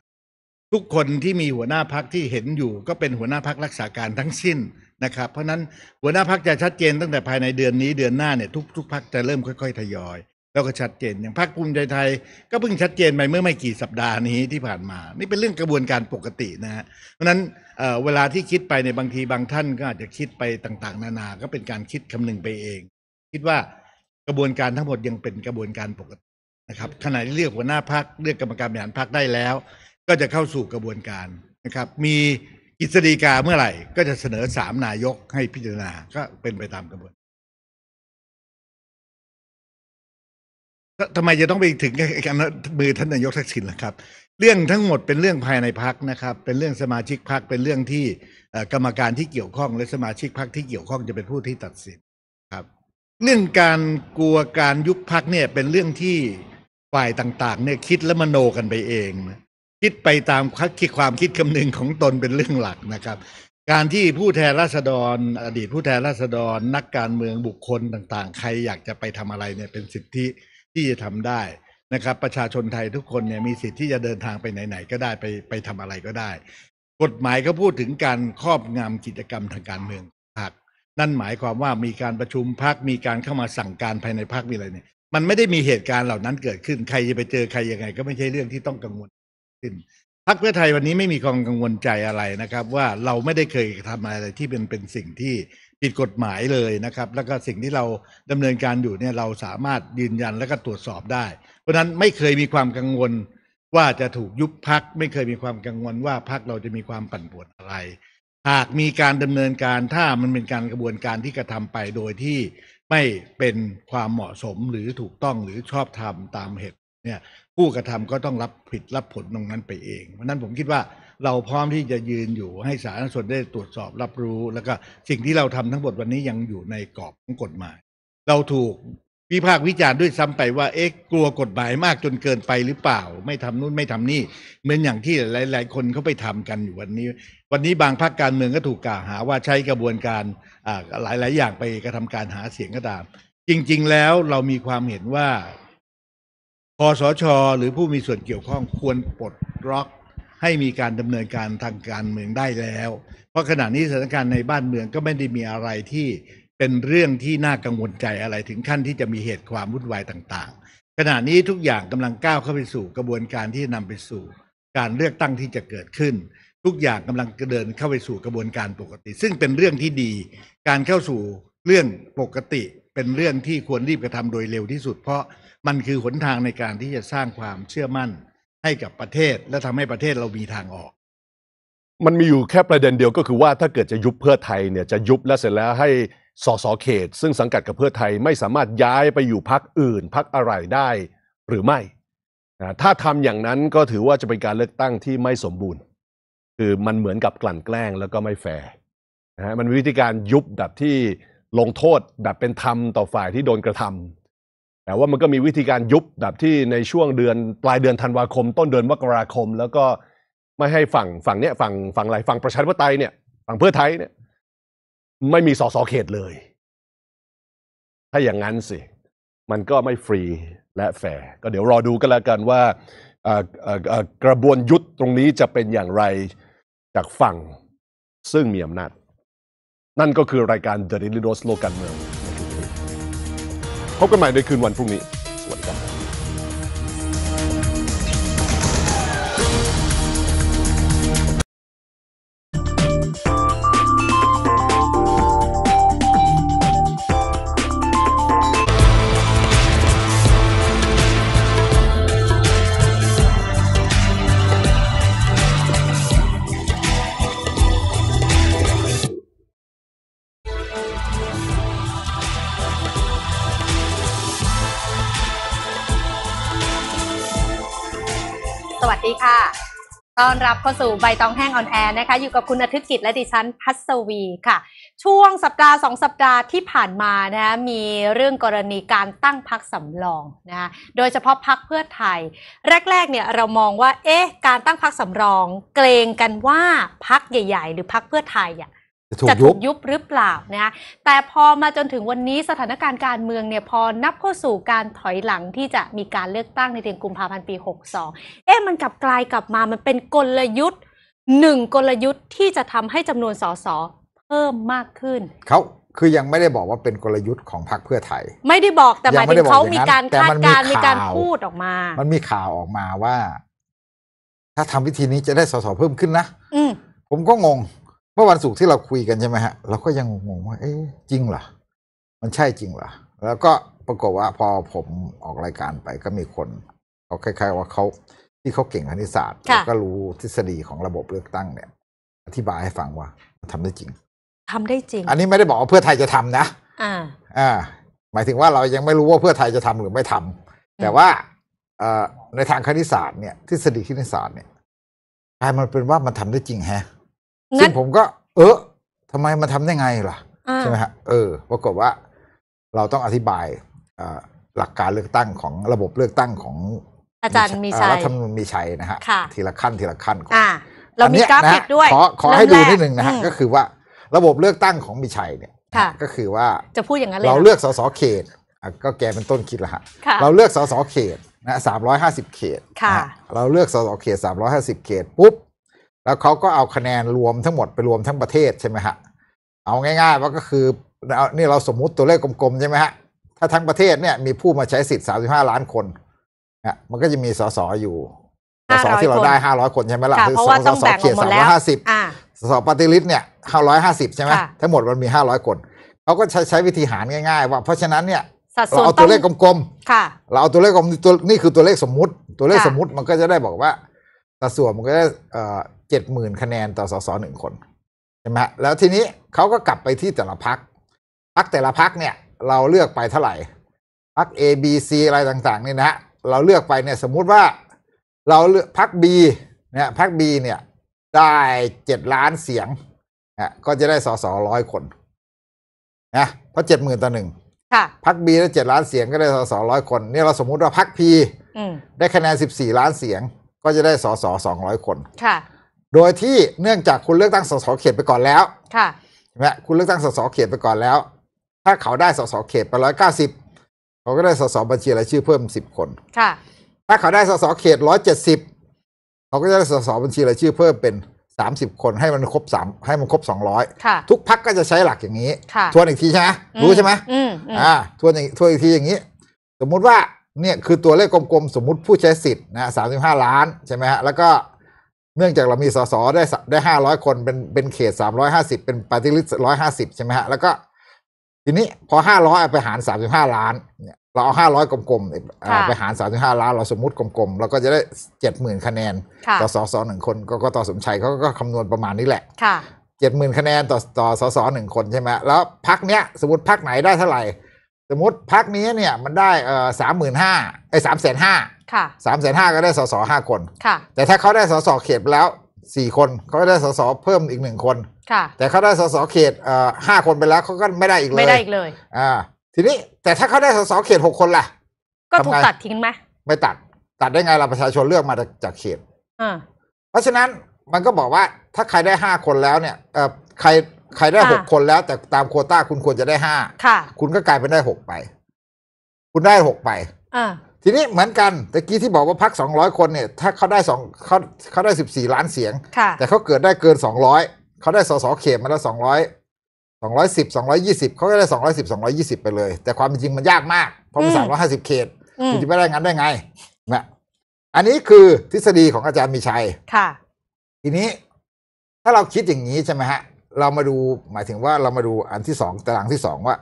S5: ทุกคนที่มีหัวหน้าพักที่เห็นอยู่ ก็เป็นหัวหน้าพักรักษาการทั้งสิ้นนะครับ เพราะนั้นหัวหน้าพักจะชัดเจนตั้งแต่ภายในเดือนนี้เดือนหน้าเนี่ยทุกทุกพักจะเริ่มค่อยๆทยอยแล้วก็ชัดเจนอย่างพักภูมิใจไทย ก็เพิ่งชัดเจนไปเมื่อไม่กี่สัปดาห์นี้ที่ผ่านมา นี่เป็นเรื่องกระบวนการปกตินะฮะเพราะนั้นเเวลาที่คิดไปในบางทีบางท่านก็อาจจะคิดไปต่างๆนานาก็เป็นการคิดคำนึงไปเอง คิดว่ากระบวนการทั้งหมดยังเป็นกระบวนการปกตินะครับขณะที่เลือกหัวหน้าพักเลือกกรรมการบริหารพักได้แล้วก็จะเข้าสู่กระบวนการนะครับ มีกฤษฎีกาเมื่อไหร่ ก็จะเสนอสามนายกให้พิจารณาก็เป็นไปตามกระบวนการทำไมจะต้องไปถึงการมือท่านนายกทักษิณล่ะครับ เรื่องทั้งหมดเป็นเรื่องภายในพักนะครับ เป็นเรื่องสมาชิกพักเป็นเรื่องที่กรรมการที่เกี่ยวข้อง และสมาชิกพักที่เกี่ยวข้องจะเป็นผู้ที่ตัดสินครับเรื่องการกลัวการยุบพักเนี่ยเป็นเรื่องที่ฝ่ายต่างๆเนี่ยคิดและมโนกันไปเองนะคิดไปตามคิดความคิดคำนึงของตนเป็นเรื่องหลักนะครับ การที่ผู้แทนราษฎร อดีตผู้แทนราษฎรนักการเมืองบุคคลต่างๆ ใครอยากจะไปทำอะไรเนี่ยเป็นสิทธิที่จะทำได้นะครับประชาชนไทยทุกคนเนี่ยมีสิทธิที่จะเดินทางไปไหนๆก็ได้ไป ไปทำอะไรก็ได้ กฎหมายก็พูดถึงการครอบงำกิจกรรมทางการเมืองพักนั่นหมายความว่ามีการประชุมพักมีการเข้ามาสั่งการภายในพักมีอะไรเนี่ยมันไม่ได้มีเหตุการณ์เหล่านั้นเกิดขึ้นใครจะไปเจอใครยังไง ก็ไม่ใช่เรื่องที่ต้องกังวลขึ้นพรรคเพื่อไทยวันนี้ไม่มีความกังวลใจอะไรนะครับ ว่าเราไม่ได้เคยทำอะไรที่เป็นเป็นสิ่งที่ผิดกฎหมายเลยนะครับ แล้วก็สิ่งที่เราดำเนินการอยู่เนี่ยเราสามารถยืนยันและก็ตรวจสอบได้ เพราะฉะนั้นไม่เคยมีความกังวลว่าจะถูกยุบพักไม่เคยมีความกังวลว่าพักเราจะมีความปั่นป่วนอะไร หากมีการดำเนินการถ้ามันเป็นการกระบวนการที่กระทำไปโดยที่ไม่เป็นความเหมาะสมหรือถูกต้องหรือชอบธรรมตามเหตุเนี่ยผู้กระทำก็ต้องรับผิดรับผลตรงนั้นไปเองเพราะนั้นผมคิดว่า เราพร้อมที่จะยืนอยู่ให้สาธารณชนได้ตรวจสอบรับรู้ แล้วก็สิ่งที่เราทำทั้งหมดวันนี้ยังอยู่ในกรอบของกฎหมาย เราถูกวิพากษ์วิจารณ์ด้วยซ้ำไปว่าเอ๊ะกลัวกฎหมายมากจนเกินไปหรือเปล่า ไม่ทำนู่นไม่ทำนี่เหมือนอย่างที่หลาย ๆ คนเขาไปทำกันอยู่วันนี้ วันนี้บางพรรคการเมืองก็ถูกกล่าวหาว่าใช้กระบวนการอ่าหลาย ๆ อย่างไปกระทำการหาเสียงก็ตามจริง ๆแล้วเรามีความเห็นว่าคอสช หรือผู้มีส่วนเกี่ยวข้องควรปลดล็อก ให้มีการดำเนินการทางการเมืองได้แล้ว เพราะขณะนี้สถานการณ์ในบ้านเมืองก็ไม่ได้มีอะไรที่เป็นเรื่องที่น่ากังวลใจอะไรถึงขั้นที่จะมีเหตุความวุ่นวายต่างๆ ขณะนี้ทุกอย่างกำลังก้าวเข้าไปสู่กระบวนการที่นำไปสู่ การเลือกตั้งที่จะเกิดขึ้น ทุกอย่างกำลังเดินเข้าไปสู่กระบวนการปกติ ซึ่งเป็นเรื่องที่ดีการเข้าสู่เรื่องปกติ เป็นเรื่องที่ควรรีบกระทำโดยเร็วที่สุดเพราะมันคือหนทางในการที่จะสร้างความเชื่อมั่นให้กับประเทศและทำให้ประเทศเรามีทางอ
S1: อก มันมีอยู่แค่ประเด็นเดียวก็คือว่าถ้าเกิดจะยุบเพื่อไทยเนี่ยจะยุบและเสร็จแล้วให้สสเขต ซึ่งสังกัดกับเพื่อไทยไม่สามารถย้ายไปอยู่พักอื่นพักอะไรได้หรือไม่ถ้าทำอย่างนั้นก็ถือว่าจะเป็นการเลือกตั้งที่ไม่สมบูรณ์ คือมันเหมือนกับกลั่นแกล้งแล้วก็ไม่แฟร์นะะมันวิธีการยุบแบบที่ลงโทษแบบเป็นธรรมต่อฝ่ายที่โดนกระทำแต่ว่ามันก็มีวิธีการยุบแบบที่ในช่วงเดือนปลายเดือนธันวาคม ต้นเดือนมกราคม แล้วก็ไม่ให้ฝั่งฝั่งเนี้ยฝั่ง ฝั่งอะไรฝั่งประชาธิปไตยเนี่ย ฝั่งเพื่อไทยเนี่ยไม่มีสสเขตเลย ถ้าอย่างนั้นสิ มันก็ไม่ฟรีและแฟร์ก็เดี๋ยวรอดูกันแล้วกันว่ากระบวนยุทธตรงนี้จะเป็นอย่างไรจากฝั่งซึ่งมีอำนาจนั่นก็คือรายการ The ะ a i ลิโ o s โลกการเมืองพบกันใหม่ในคืนวันพรุ่งนี้
S6: ต้อนรับเข้าสู่ใบตองแห้งออนแอร์นะคะอยู่กับคุณอาทิตย์กิจและดิฉันพัศวีค่ะช่วงสัปดาห์สองสัปดาห์ที่ผ่านมานะมีเรื่องกรณีการตั้งพักสำรองนะโดยเฉพาะพักเพื่อไทย แรกๆเนี่ยเรามองว่าเอ๊ะการตั้งพักสำรองเกรงกันว่าพักใหญ่ๆ หรือพักเพื่อไทยอ่ะจะถูกยุบหรือเปล่านะแต่พอมาจนถึงวันนี้สถานการณ์การเมืองเนี่ยพอนับเข้าสู่การถอยหลังที่จะมีการเลือกตั้งในเดือนกุมภาพันธ์ปี 62 เอ๊ะมันกลับกลายกลับมามันเป็นกลยุทธ์หนึ่งกลยุทธ์ที่จะทำให้จำนวนสสเพิ่มมากขึ้น
S4: เขาคือยังไม่ได้บอกว่าเป็นกลยุทธ์ของพรรคเพื่อไทย
S6: ไม่ได้บอกแต่หมายถึงเขามีการคาดการมีการพูดออกมา มัน
S4: มีข่าวออกมาว่า ถ้าทำวิธีนี้จะได้สสเพิ่มขึ้นนะผมก็งงมื่อวันศุกร์ที่เราคุยกันใช่ไหมฮะ เราก็ยังงงว่า เอ๊ะจริงเหรอ มันใช่จริงเหรอแล้วก็ปรากฏว่าพอผมออกรายการไปก็มีคนเขาคล้ายๆว่าเขาที่เขาเก่งคณิตศาสตร์ก็รู้ทฤษฎีของระบบเลือกตั้งเนี่ย อธิบายให้ฟังว่าทำได้จริง
S6: ทำได้จริง อัน
S4: นี้ไม่ได้บอกว่าเพื่อไทยจะทำนะอ่า อ่า หมายถึงว่าเรายังไม่รู้ว่าเพื่อไทยจะทำหรือไม่ท
S6: ำ แต่ว่า
S4: ในทางคณิตศาสตร์เนี่ย ทฤษฎีคณิตศาสตร์เนี่ยกลายมันเป็นว่ามันทำได้จริงแฮะซึ่งผมก็เออทำไมมาทำได้ไงล่ะใช่ไหมฮะเออปรากฏว่าเราต้องอธิบายหลักการเลือกตั้งของระบบเลือกตั้งของ
S6: อาจารย์มีชัยรัฐมนู
S4: ญมีชัยนะฮะทีละขั้นทีละขั้นก่อนเรามีกราฟิกด้วยขอขอให้ดูนิดนึงนะฮะก็คือว่าระบบเลือกตั้งของมีชัยเนี่ยก็คือว่า
S6: จะพูดอย่างนั้นเลยเราเลือก
S4: สสเขตก็แกเป็นต้นคิดละฮะเราเลือกสสเขตนะสามร้อยห้าสิบเขตเราเลือกสสเขตสามร้อยห้าสิบเขตปุ๊บแล้วเขาก็เอาคะแนนรวมทั้งหมด ไปรวมทั้งประเทศใช่ไหมฮะ เอาง่ายๆ ว่าก็คือเนี่เราสมมุติตัวเลขกลมๆใช่ไหมฮะถ้าทั้งประเทศเนี่ย มีผู้มาใช้สิทธิ์สามสิบห้าล้านคนนะมันก็จะมีสสอยู่สสที่เราได้ห้าร้อยคนใช่ไหมล่ะคือสสสเขตสามร้อยห้าสิบสสปฏิริษเนี่ยห้าร้อยห้าสิบใช่ไหมทั้งหมดมันมีห้าร้อยคนเขาก็ใช้ใช้วิธีหารง่ายๆ ว่า เพราะฉะนั้นเนี่ยเราเอาตัวเลขกลมๆเราเอาตัวเลขกลมตัวนี่คือตัวเลขสมมุติ ตัวเลขสมมุติมันก็จะได้บอกว่าสัดส่วนมันก็ได้เจ็ดหมื่นคะแนนต่อสสหนึ่งคนใช่ไหมแล้วทีนี้เขาก็กลับไปที่แต่ละพัก พักแต่ละพักเนี่ย เราเลือกไปเท่าไหร่ พัก A B C อะไรต่างๆ เนี่ยนะเราเลือกไปเนี่ยสมมุติว่าเราเลือกพัก B นี่ยพัก B เนี่ย ได้เจ็ดล้านเสียงนะก็จะได้สสร้อยคนนะ เพราะเจ็ดหมื่นต่อหนึ่งพักบีได้เจ็ดล้านเสียงก็ได้สสร้อยคน เนี่ยเราสมมุติว่าพักพีได้คะแนนสิบสี่ล้านเสียง ก็จะได้สสสองร้อยคนค่ะโดยที่เนื่องจากคุณเลือกตั้งสสเขตไปก่อนแล้ว ค่ะใช่ไหมคุณเลือกตั้งสสเขตไปก่อนแล้ว ถ้าเขาได้สสเขตไปร้อยเก้าสิบเขาก็ได้สส บัญชีรายชื่อเพิ่มสิบคน ค่ะ ถ้าเขาได้สสเขตร้อยเจ็ดสิบเขาก็จะได้สสบัญชีรายชื่อเพิ่มเป็นสามสิบคนให้มันครบสามให้มันครบสองร้อยทุกพักก็จะใช้หลักอย่างนี้ทวนอีกทีใช่ไหมรู้ใช่ไหมอ่าทวนอีทวนอีกทีอย่างนี้ สมมุติว่า เนี่ยคือตัวเลขกลมๆ สมมุติผู้ใช้สิทธิ์นะสามสิบห้าล้านใช่ไหมฮะแล้วก็เนื่องจากเรามีสสได้ได้ห้าร้อยคนเป็นเป็นเขตสามร้อยห้าสิบเป็นปฏิริษร้อยห้าสิบใช่ไหมฮะแล้วก็ทีนี้พอห้าร้อยไปหารสามสิบห้าล้านเนี่ยเราเอาห้าร้อยกลมๆไปหารสามสิบห้าล้าน เราสมมติกลมๆเราก็จะได้เจ็ดหมื่นคะแนน ต่อสสหนึ่งคนก็ก็ต่อสมชัยเขาก็คำนวณประมาณนี้แหละเจ็ดหมื่นคะแนนต่อต่อสสหนึ่งคนใช่ไหมแล้วพักเนี้ยสมมติพักไหนได้เท่าไหร่สมมติพักนี้เนี่ยมันได้เออสามหมื่นห้าไอ้สามแสนห้าสามแสนห้าก็ได้สสห้าคนคแต่ถ้าเขาได้สสเขตไปแล้วสี่คนเขาได้สสเพิ่มอีกหนึ่งคนคแต่เขาได้สสเขตเออห้าคนไปแล้วเขาก็ไม่ได้อีกเลย ไม่ได้อีกเลย อ่า ทีนี้แต่ถ้าเขาได้สสเขตหกคนล่ะก็ถูกตัดทิ้งไหมไม่ตัด ตัดได้ไงเราประชาชนเลือกมาจากเขตอ่าเพราะฉะนั้นมันก็บอกว่าถ้าใครได้ห้าคนแล้วเนี่ยเออใครใครได้หกคนแล้ว แต่ตามโคต้าคุณควรจะได้ห้าคุณก็กลายเป็นได้หกไป คุณได้หกไปทีนี้เหมือนกันตะกี้ที่บอกว่าพักสองร้อยคนเนี่ย ถ้าเขาได้สองเขาเขาได้สิบสี่ล้านเสียง แต่เขาเกิดได้เกินสองร้อยเขาได้สสเขตมาแล้วสองร้อยสองร้อยสิบสองร้อยยี่สิบเขาก็ได้สองร้อยสิบสองร้อยี่สิบไปเลย แต่ความจริงมันยากมาก เพราะมันสามร้อยห้าสิบเขตคุณจะไม่ได้งั้นได้ไงนะอันนี้คือทฤษฎีของอาจารย์มีชัย ค่ะ ทีนี้ถ้าเราคิดอย่างนี้ใช่ไหมฮะเรามาดูหมายถึงว่าเรามาดูอันที่สองตารางที่สองว่า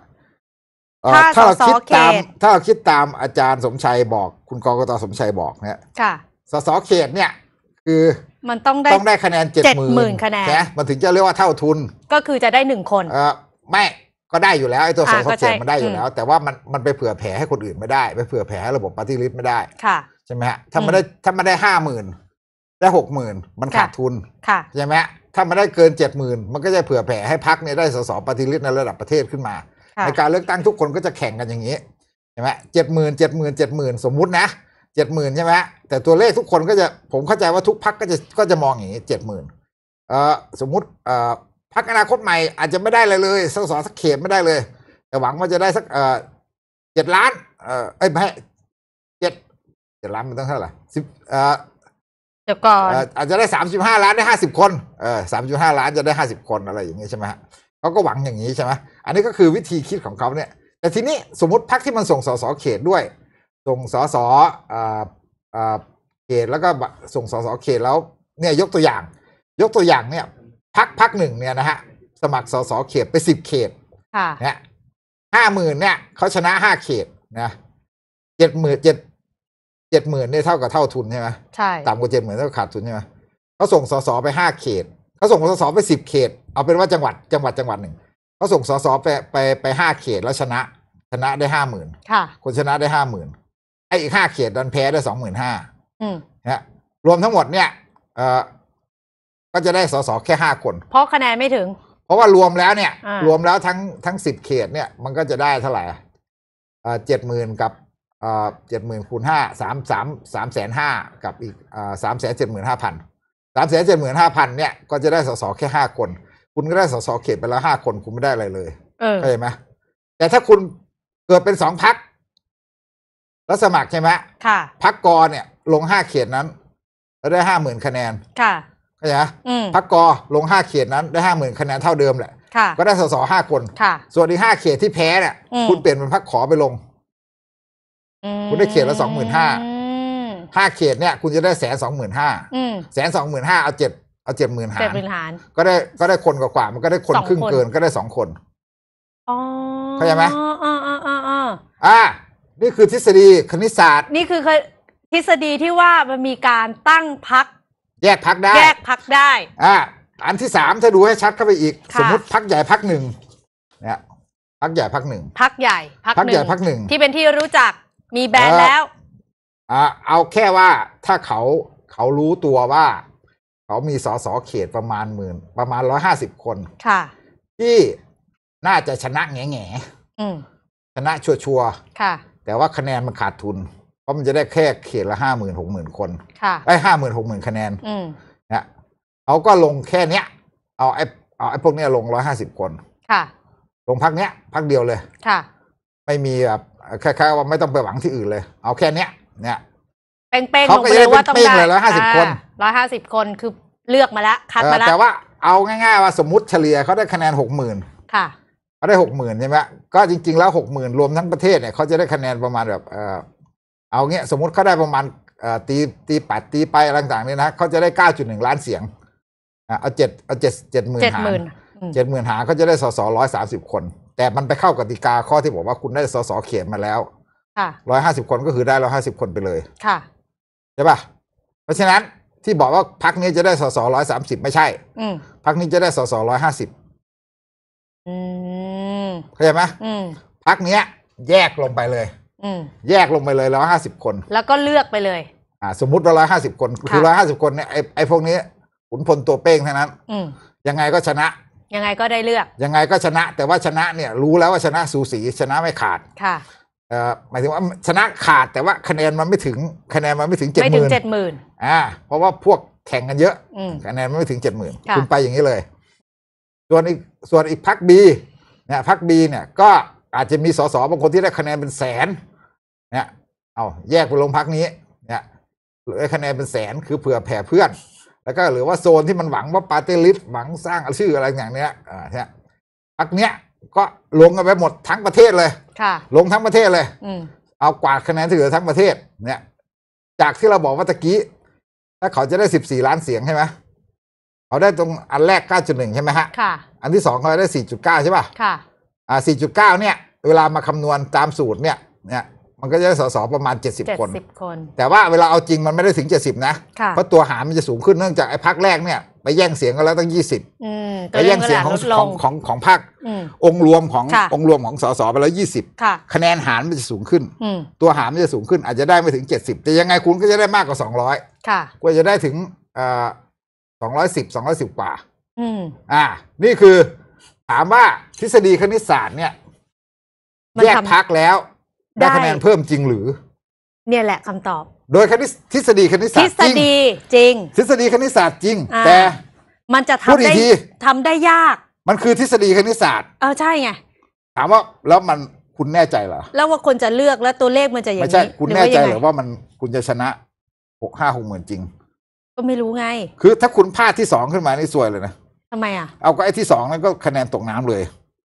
S4: ถ้าเราคิดตามถ้าเราคิดตามอาจารย์สมชัยบอกคุณกรกตสมชัยบอกเนี่ยสสเขตเนี่ย คือ
S6: มันต้องได้ต้องได้คะแนนเจ็ดหมื่นคะแนนแ
S4: มันถึงจะเรียกว่าเท่าทุน
S6: ก็คือจะได้หนึ่งคน เออไม่
S4: ก็ได้อยู่แล้วไอ้ตัวสอสเขตมันได้อยู่แล้ว แต่ว่ามันมันไปเผื่อแผ่ให้คนอื่นไม่ได้ไปเผื่อแผ่ให้ระบบปฏิริษีไม่ได้ ค่ะ ใช่ไหมฮะถ้ามันได้ ถ้ามันได้ห้าหมื่นได้หกหมื่นมันขาดทุนค่ะใช่ไหมฮะถ้ามันได้เกินเจ็ดหมื่นมันก็จะเผื่อแผ่ให้พักเนี่ยได้สส ปฏิริษีในระดับประเทศขึ้นมา ในการเลือกตั้งทุกคนก็จะแข่งกันอย่างนี้ ใช่ไหมเจ็ดหมื่นเจ็ดหมื่นเจ็ดหมื่น สมมุตินะเจ็ดหมื่นใช่ไหมแต่ตัวเลขทุกคนก็จะ ผมเข้าใจว่าทุกพักก็จะก็จะมองอย่างนี้เจ็ดหมื่นเอ่อสมมุติเอ่อพักอนาคตใหม่อาจจะไม่ได้เลยเลย สส สักเขตไม่ได้เลย แต่หวังว่าจะได้สักเอ่อเจ็ดล้าน เอ่อไม่เจ็ดเจ็ดล้านมันต้องเท่าไหร่สิบเอ่อเดี๋ยวก่อนอาจจะได้้าล้านได้ห้าสิบคน เออสามสิบห้าล้านจะได้ห้าสิบคนอะไรอย่างเงี้ยใช่ไหมฮะเขาก็หวังอย่างนี้ใช่ไหมอันนี้ก็คือวิธีคิดของเขาเนี่ยแต่ทีนี้สมมติพรรคที่มันส่งสสเขตด้วยส่งสสเขตแล้วก็ส่งสสเขตแล้วเนี่ยยกตัวอย่าง ยกตัวอย่างเนี่ยพักพักหนึ่งเนี่ยนะฮะสมัครสสเขตไปสิบเขตเนี่ยห้าหมื่นเนี่ยเขาชนะห้าเขตนะเจ็ดหมื่นเจ็ดเจ็ดหมื่นเนี่ยเท่ากับเท่าทุนใช่ไหมใช่ต่ำกว่าเจ็ดหมื่นเท่าขาดทุนใช่ไหมเขาส่งสสไปห้าเขตเขาส่งสสไปสิบเขต เอาเป็นว่าจังหวัด จังหวัดจังหวัดหนึ่งเขาส่งสสไปไปไปห้าเขต แล้วชนะ ชนะได้ห้าหมื่นค่ะ คนชนะได้ห้าหมื่นไอ้อีกห้าเขตดันแพ้ได้สองหมื่นห้านะรวมทั้งหมดเนี่ย เออก็จะได้สสแค่ห้าคน
S6: เพราะคะแนนไม่ถึง
S4: เพราะว่ารวมแล้วเนี่ย รวมแล้วทั้งทั้งสิบเขตเนี่ยมันก็จะได้เท่าไหร่เจ็ดหมื่นกับเจ็ดหมื่นคูณห้าสามสามสามแสนห้ากับอีกสามแสนเจ็ดหมื่นห้าพันสามแสนเจ็ดหมื่นห้าพันเนี่ยก็จะได้สสแค่ห้าคน คุณก็ได้สสเขตไปแล้วห้าคนคุณไม่ได้อะไรเลยเข้าใจไหมแต่ถ้าคุณเกิดเป็นสองพักแล้วสมัครใช่ไหมค่ะพักกอเนี่ยลงห้าเขตนั้นแล้วได้ห้าหมื่นคะแนน ค่ะเข้าใจไหมพักกอลงห้าเขตนั้น ได้ห้าหมื่นคะแนนเท่าเดิมแหละ
S2: ค่ะ
S6: ก็
S4: ได้สสห้าคนค่ะส่วนอี่ห้าเขตที่แพ้เนี่ยคุณเปลี่ยนเป็นพักขอไปลงคุณได้เขตละสองหมื่นห้าห้าเขตเนี่ย คุณจะได้แสนสองหมื่นห้าแสนสองหมื่นห้าเอาเจ็ดเอาเจ็ดหมื่นหารเจ็ดหมื่นหาก็ได้ก็ได้คนกว่ากว่ามันก็ได้คนครึ่งเกินก็ได้สองคนเข้าใจไหมอ๋อ
S6: อ๋ออ๋ออ่านี่คือทฤษฎีคณิตศาสตร์ นี่คือทฤษฎีที่ว่ามันมีการตั้งพัก
S4: แยกพักได้ แยกพักได้ อ่าอันที่สามถ้าดูให้ชัดเข้าไปอีก สมมติพักใหญ่พักหนึ่งเนี่ยพักใหญ่พักหนึ่ง
S6: พักใหญ่พักใหญ่พักหนึ่งที่เป็นที่รู้จักมีแบรนด์แล้ว
S4: อ่า เอาแค่ว่าถ้าเขาเขารู้ตัวว่า เขามีสอสอเขตประมาณหมื่น ประมาณร้อยห้าสิบคน ค่ะ ที่น่าจะชนะแง่แง่ชนะชัวชัวค่ะ แต่ว่าคะแนนมันขาดทุน เพราะมันจะได้แค่เขตละห้าหมื่นหกหมื่นคน ค่ะได้ห้าหมื่นหกหมื่นคะแนนนียเขาก็ลงแค่เนี้ยเอาไอ้เอาไอ้พวกเนี้ยลงร้อยห้าสิบคน ค่ะ ลงพักเนี้ยพักเดียวเลย ค่ะ ไม่มีแบบคล้ายๆว่าไม่ต้องไปหวังที่อื่นเลย เอาแค่เนี้ยเนี่ย
S6: เป้งๆลงไปเลยว่าต้องได้ร้อยห้าสิบคนร้อยห้าสิบคนคือเลือกมาแล้ว
S4: คัดมาแล้ว แต่ว่าเอาง่ายๆว่าสมมติเฉลี่ยเขาได้คะแนนหกหมื่นค่ะเขาได้หกหมื่นใช่ไหมก็จริงๆ แล้วหกหมื่นรวมทั้งประเทศเนี่ยเขาจะได้คะแนนประมาณแบบเออเอาเงี้ย สมมติเขาได้ประมาณตีตีแปดตีไปต่างๆเนี่ยนะเขาจะได้เก้าจุดหนึ่งล้านเสียงเอาเจ็ดเอาเจ็ดเจ็ดหมื่นหาเจ็ดหมื่นหาเขาจะได้สอสอร้อยสามสิบคนแต่มันไปเข้ากติกาข้อที่บอกว่าคุณได้สสเขียนมาแล้วร้อยห้าสิบคนก็คือได้ร้อยห้าสิบคนไปเลย ค่ะใช่ป่ะเพราะฉะนั้นที่บอกว่าพักนี้จะได้สสร้อยสามสิบไม่ใช่อืพักนี้จะได้สสร้อยห้าสิบเข้าใจไหมพักเนี้ย แยกลงไปเลย อืแยกลงไปเลยร้อยห้าสิบคน
S6: แล้วก็เลือกไปเลย
S4: อ่า สมมติว่าร้อยห้าสิบคนคือร้อยห้าสิบคนเนี่ยไอ้ไอ้พวกนี้ขุนพลตัวเป้งเท่านั้นยังไงก็ชนะ
S6: ยังไงก็ได้เลือก
S4: ยังไงก็ชนะ แต่ว่าชนะเนี่ย รู้แล้วว่าชนะสูสีชนะไม่ขาดค่ะ เออหมายถึงว่าชนะขาดแต่ว่าคะแนนมันไม่ถึงคะแนนมันไม่ถึงเจ็ดหมื่นไม่ถึงเจ็ดหมื่นอ่าเพราะว่าพวกแข่งกันเยอะคะแนนมันไม่ถึงเจ็ดหมื่นคุณไปอย่างนี้เลย ส่วนอีกส่วนอีกพักบีเนี่ยพักบีเนี่ยก็อาจจะมีสสบางคนที่ได้คะแนนเป็นแสน เนี่ย เอาแยกไปลงพักนี้ เนี่ยได้คะแนนเป็นแสนคือเผื่อแผ่เพื่อนแล้วก็หรือว่าโซนที่มันหวังว่าปาร์ตี้ลิสต์หวังสร้างชื่ออะไรอย่างเนี้ย อ่าเนี่ยพักเนี้ยก็ลงกันไปหมดทั้งประเทศเลย ค่ะ ลงทั้งประเทศเลยอเอากวาดคะแนนที่เหลือทั้งประเทศ เนี่ย จากที่เราบอกว่าตะกี้ ถ้าเขาจะได้สิบสี่ล้านเสียงใช่ไหม เขาได้ตรงอันแรกเก้าจุดหนึ่งใช่ไหมฮะ ค่ะ อันที่สองเขาได้สี่จุดเก้าใช่ป่ะ ค่ะ อ่าสี่จุดเก้าเนี่ย เวลามาคำนวณตามสูตรเนี่ย เนี่ยมันก็จะได้สสประมาณ70คน70คน แต่ว่าเวลาเอาจริงมันไม่ได้ถึง 70 นะ เพราะตัวหารมันจะสูงขึ้นเนื่องจากไอ้พักแรกเนี่ยไปแย่งเสียงกันแล้วตั้ง20ไปแย่งเสียงของของของของพักองรวมขององรวมของสสไปแล้ว20คะแนนหารมันจะสูงขึ้นตัวหารมันจะสูงขึ้น อาจจะได้ไม่ถึง70แต่ยังไง คุณก็จะได้มากกว่า200กว่าจะได้ถึงสองร้อยสิบสองร้อยสิบกว่าอ่า นี่คือถามว่าทฤษฎีคณิตศาสตร์เนี่ยแยกพักแล้วได้คะแนนเพิ่มจริงหรือ
S6: เนี่ยแหละ คำตอบ
S4: โดยคณิตทฤษฎีคณิตศาสตร์ทฤษฎีจริง ทฤษฎีคณิตศาสตร์จริง แต่
S6: มันจะทำได้ทำได้ยาก
S4: มันคือทฤษฎีคณิตศาสตร์เออใช่ไงถามว่าแล้วมันคุณแน่ใจเหรอ
S6: แล้วว่าคนจะเลือกแล้วตัวเลขมันจะอย่างนี้ไม่ใช่คุณแน่ใจหรือ
S4: ว่ามันคุณจะชนะหกห้าหกหมื่นจริง ก็ไม่รู้ไง คือถ้าคุณพลาดที่สองขึ้นมาในสวยเลยนะทำไมอ่ะเอาก็ไอ้ที่สองนั่นก็คะแนนตกน้ำเลย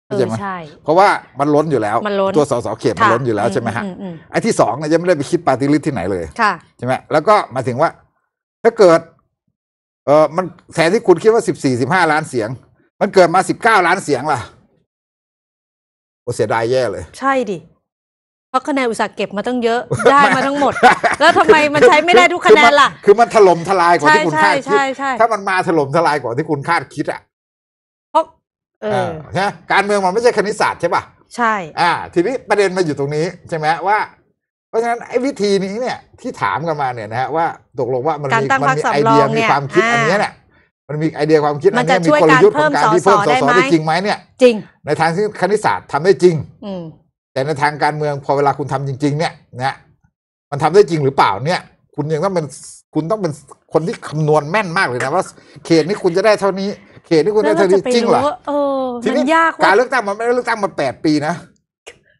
S4: ใช่ไหมใช่เพราะว่ามันล้นอยู่แล้ว ตัวสสเขตมันล้นอยู่แล้วใช่ไหมฮะไอ้ที่สองเนี่ยจะไม่ได้ไปคิดปาร์ตี้ลิสที่ไหนเลยใช่ไหมแล้วก็มาถึงว่าถ้าเกิด เออมันแทนที่คุณคิดว่าสิบสี่สิบห้าล้านเสียง มันเกิดมาสิบเก้าล้านเสียงล่ะโอเสียดายแย่เลย
S6: ใช่ดิเพราะคะแนนอุตสาหเก็บมาตั้งเยอะได้มา
S4: ทั้งหมดแล้วทำไมมันใช้ไม่ได้ทุกคะแนนล่ะ คือมันถล่มทลายกว่าที่คุณคาดคิดถ้ามันมาถล่มทลายกว่าที่คุณคาดคิดอ่ะใช่การเมืองมันไม่ใช่คณิตศาสตร์ใช่ป่ะใช่อ่าทีนี้ประเด็นมาอยู่ตรงนี้ ใช่ไหมว่าเพราะฉะนั้นไอ้วิธีนี้เนี่ยที่ถามกันมาเนี่ยนะฮะว่าตกลงว่ามันมีมันมีไอเดียมีความคิดอันนี้เนี่ยมันมีไอเดียความคิดอันนี้มีกลยุทธ์ของการที่เพิ่มสอสได้จริงไหมเนี่ยจริงในทางที่คณิตศาสตร์ทำได้จริง อืแต่ในทางการเมืองพอเวลาคุณทำจริง ๆ เนี่ยนะมันทำได้จริงหรือเปล่าเนี่ย คุณยังต้องเป็นคุณต้องเป็นคนที่คำนวณแม่นมากเลยนะว่าเขตนี้คุณจะได้เท่านี้เขตที่คุณได้เท่านี้จริงเหรอ
S6: ทีนี้การเลือก
S4: ตั้งมันไม่ได้เลือกตั้งมาแปดปีนะ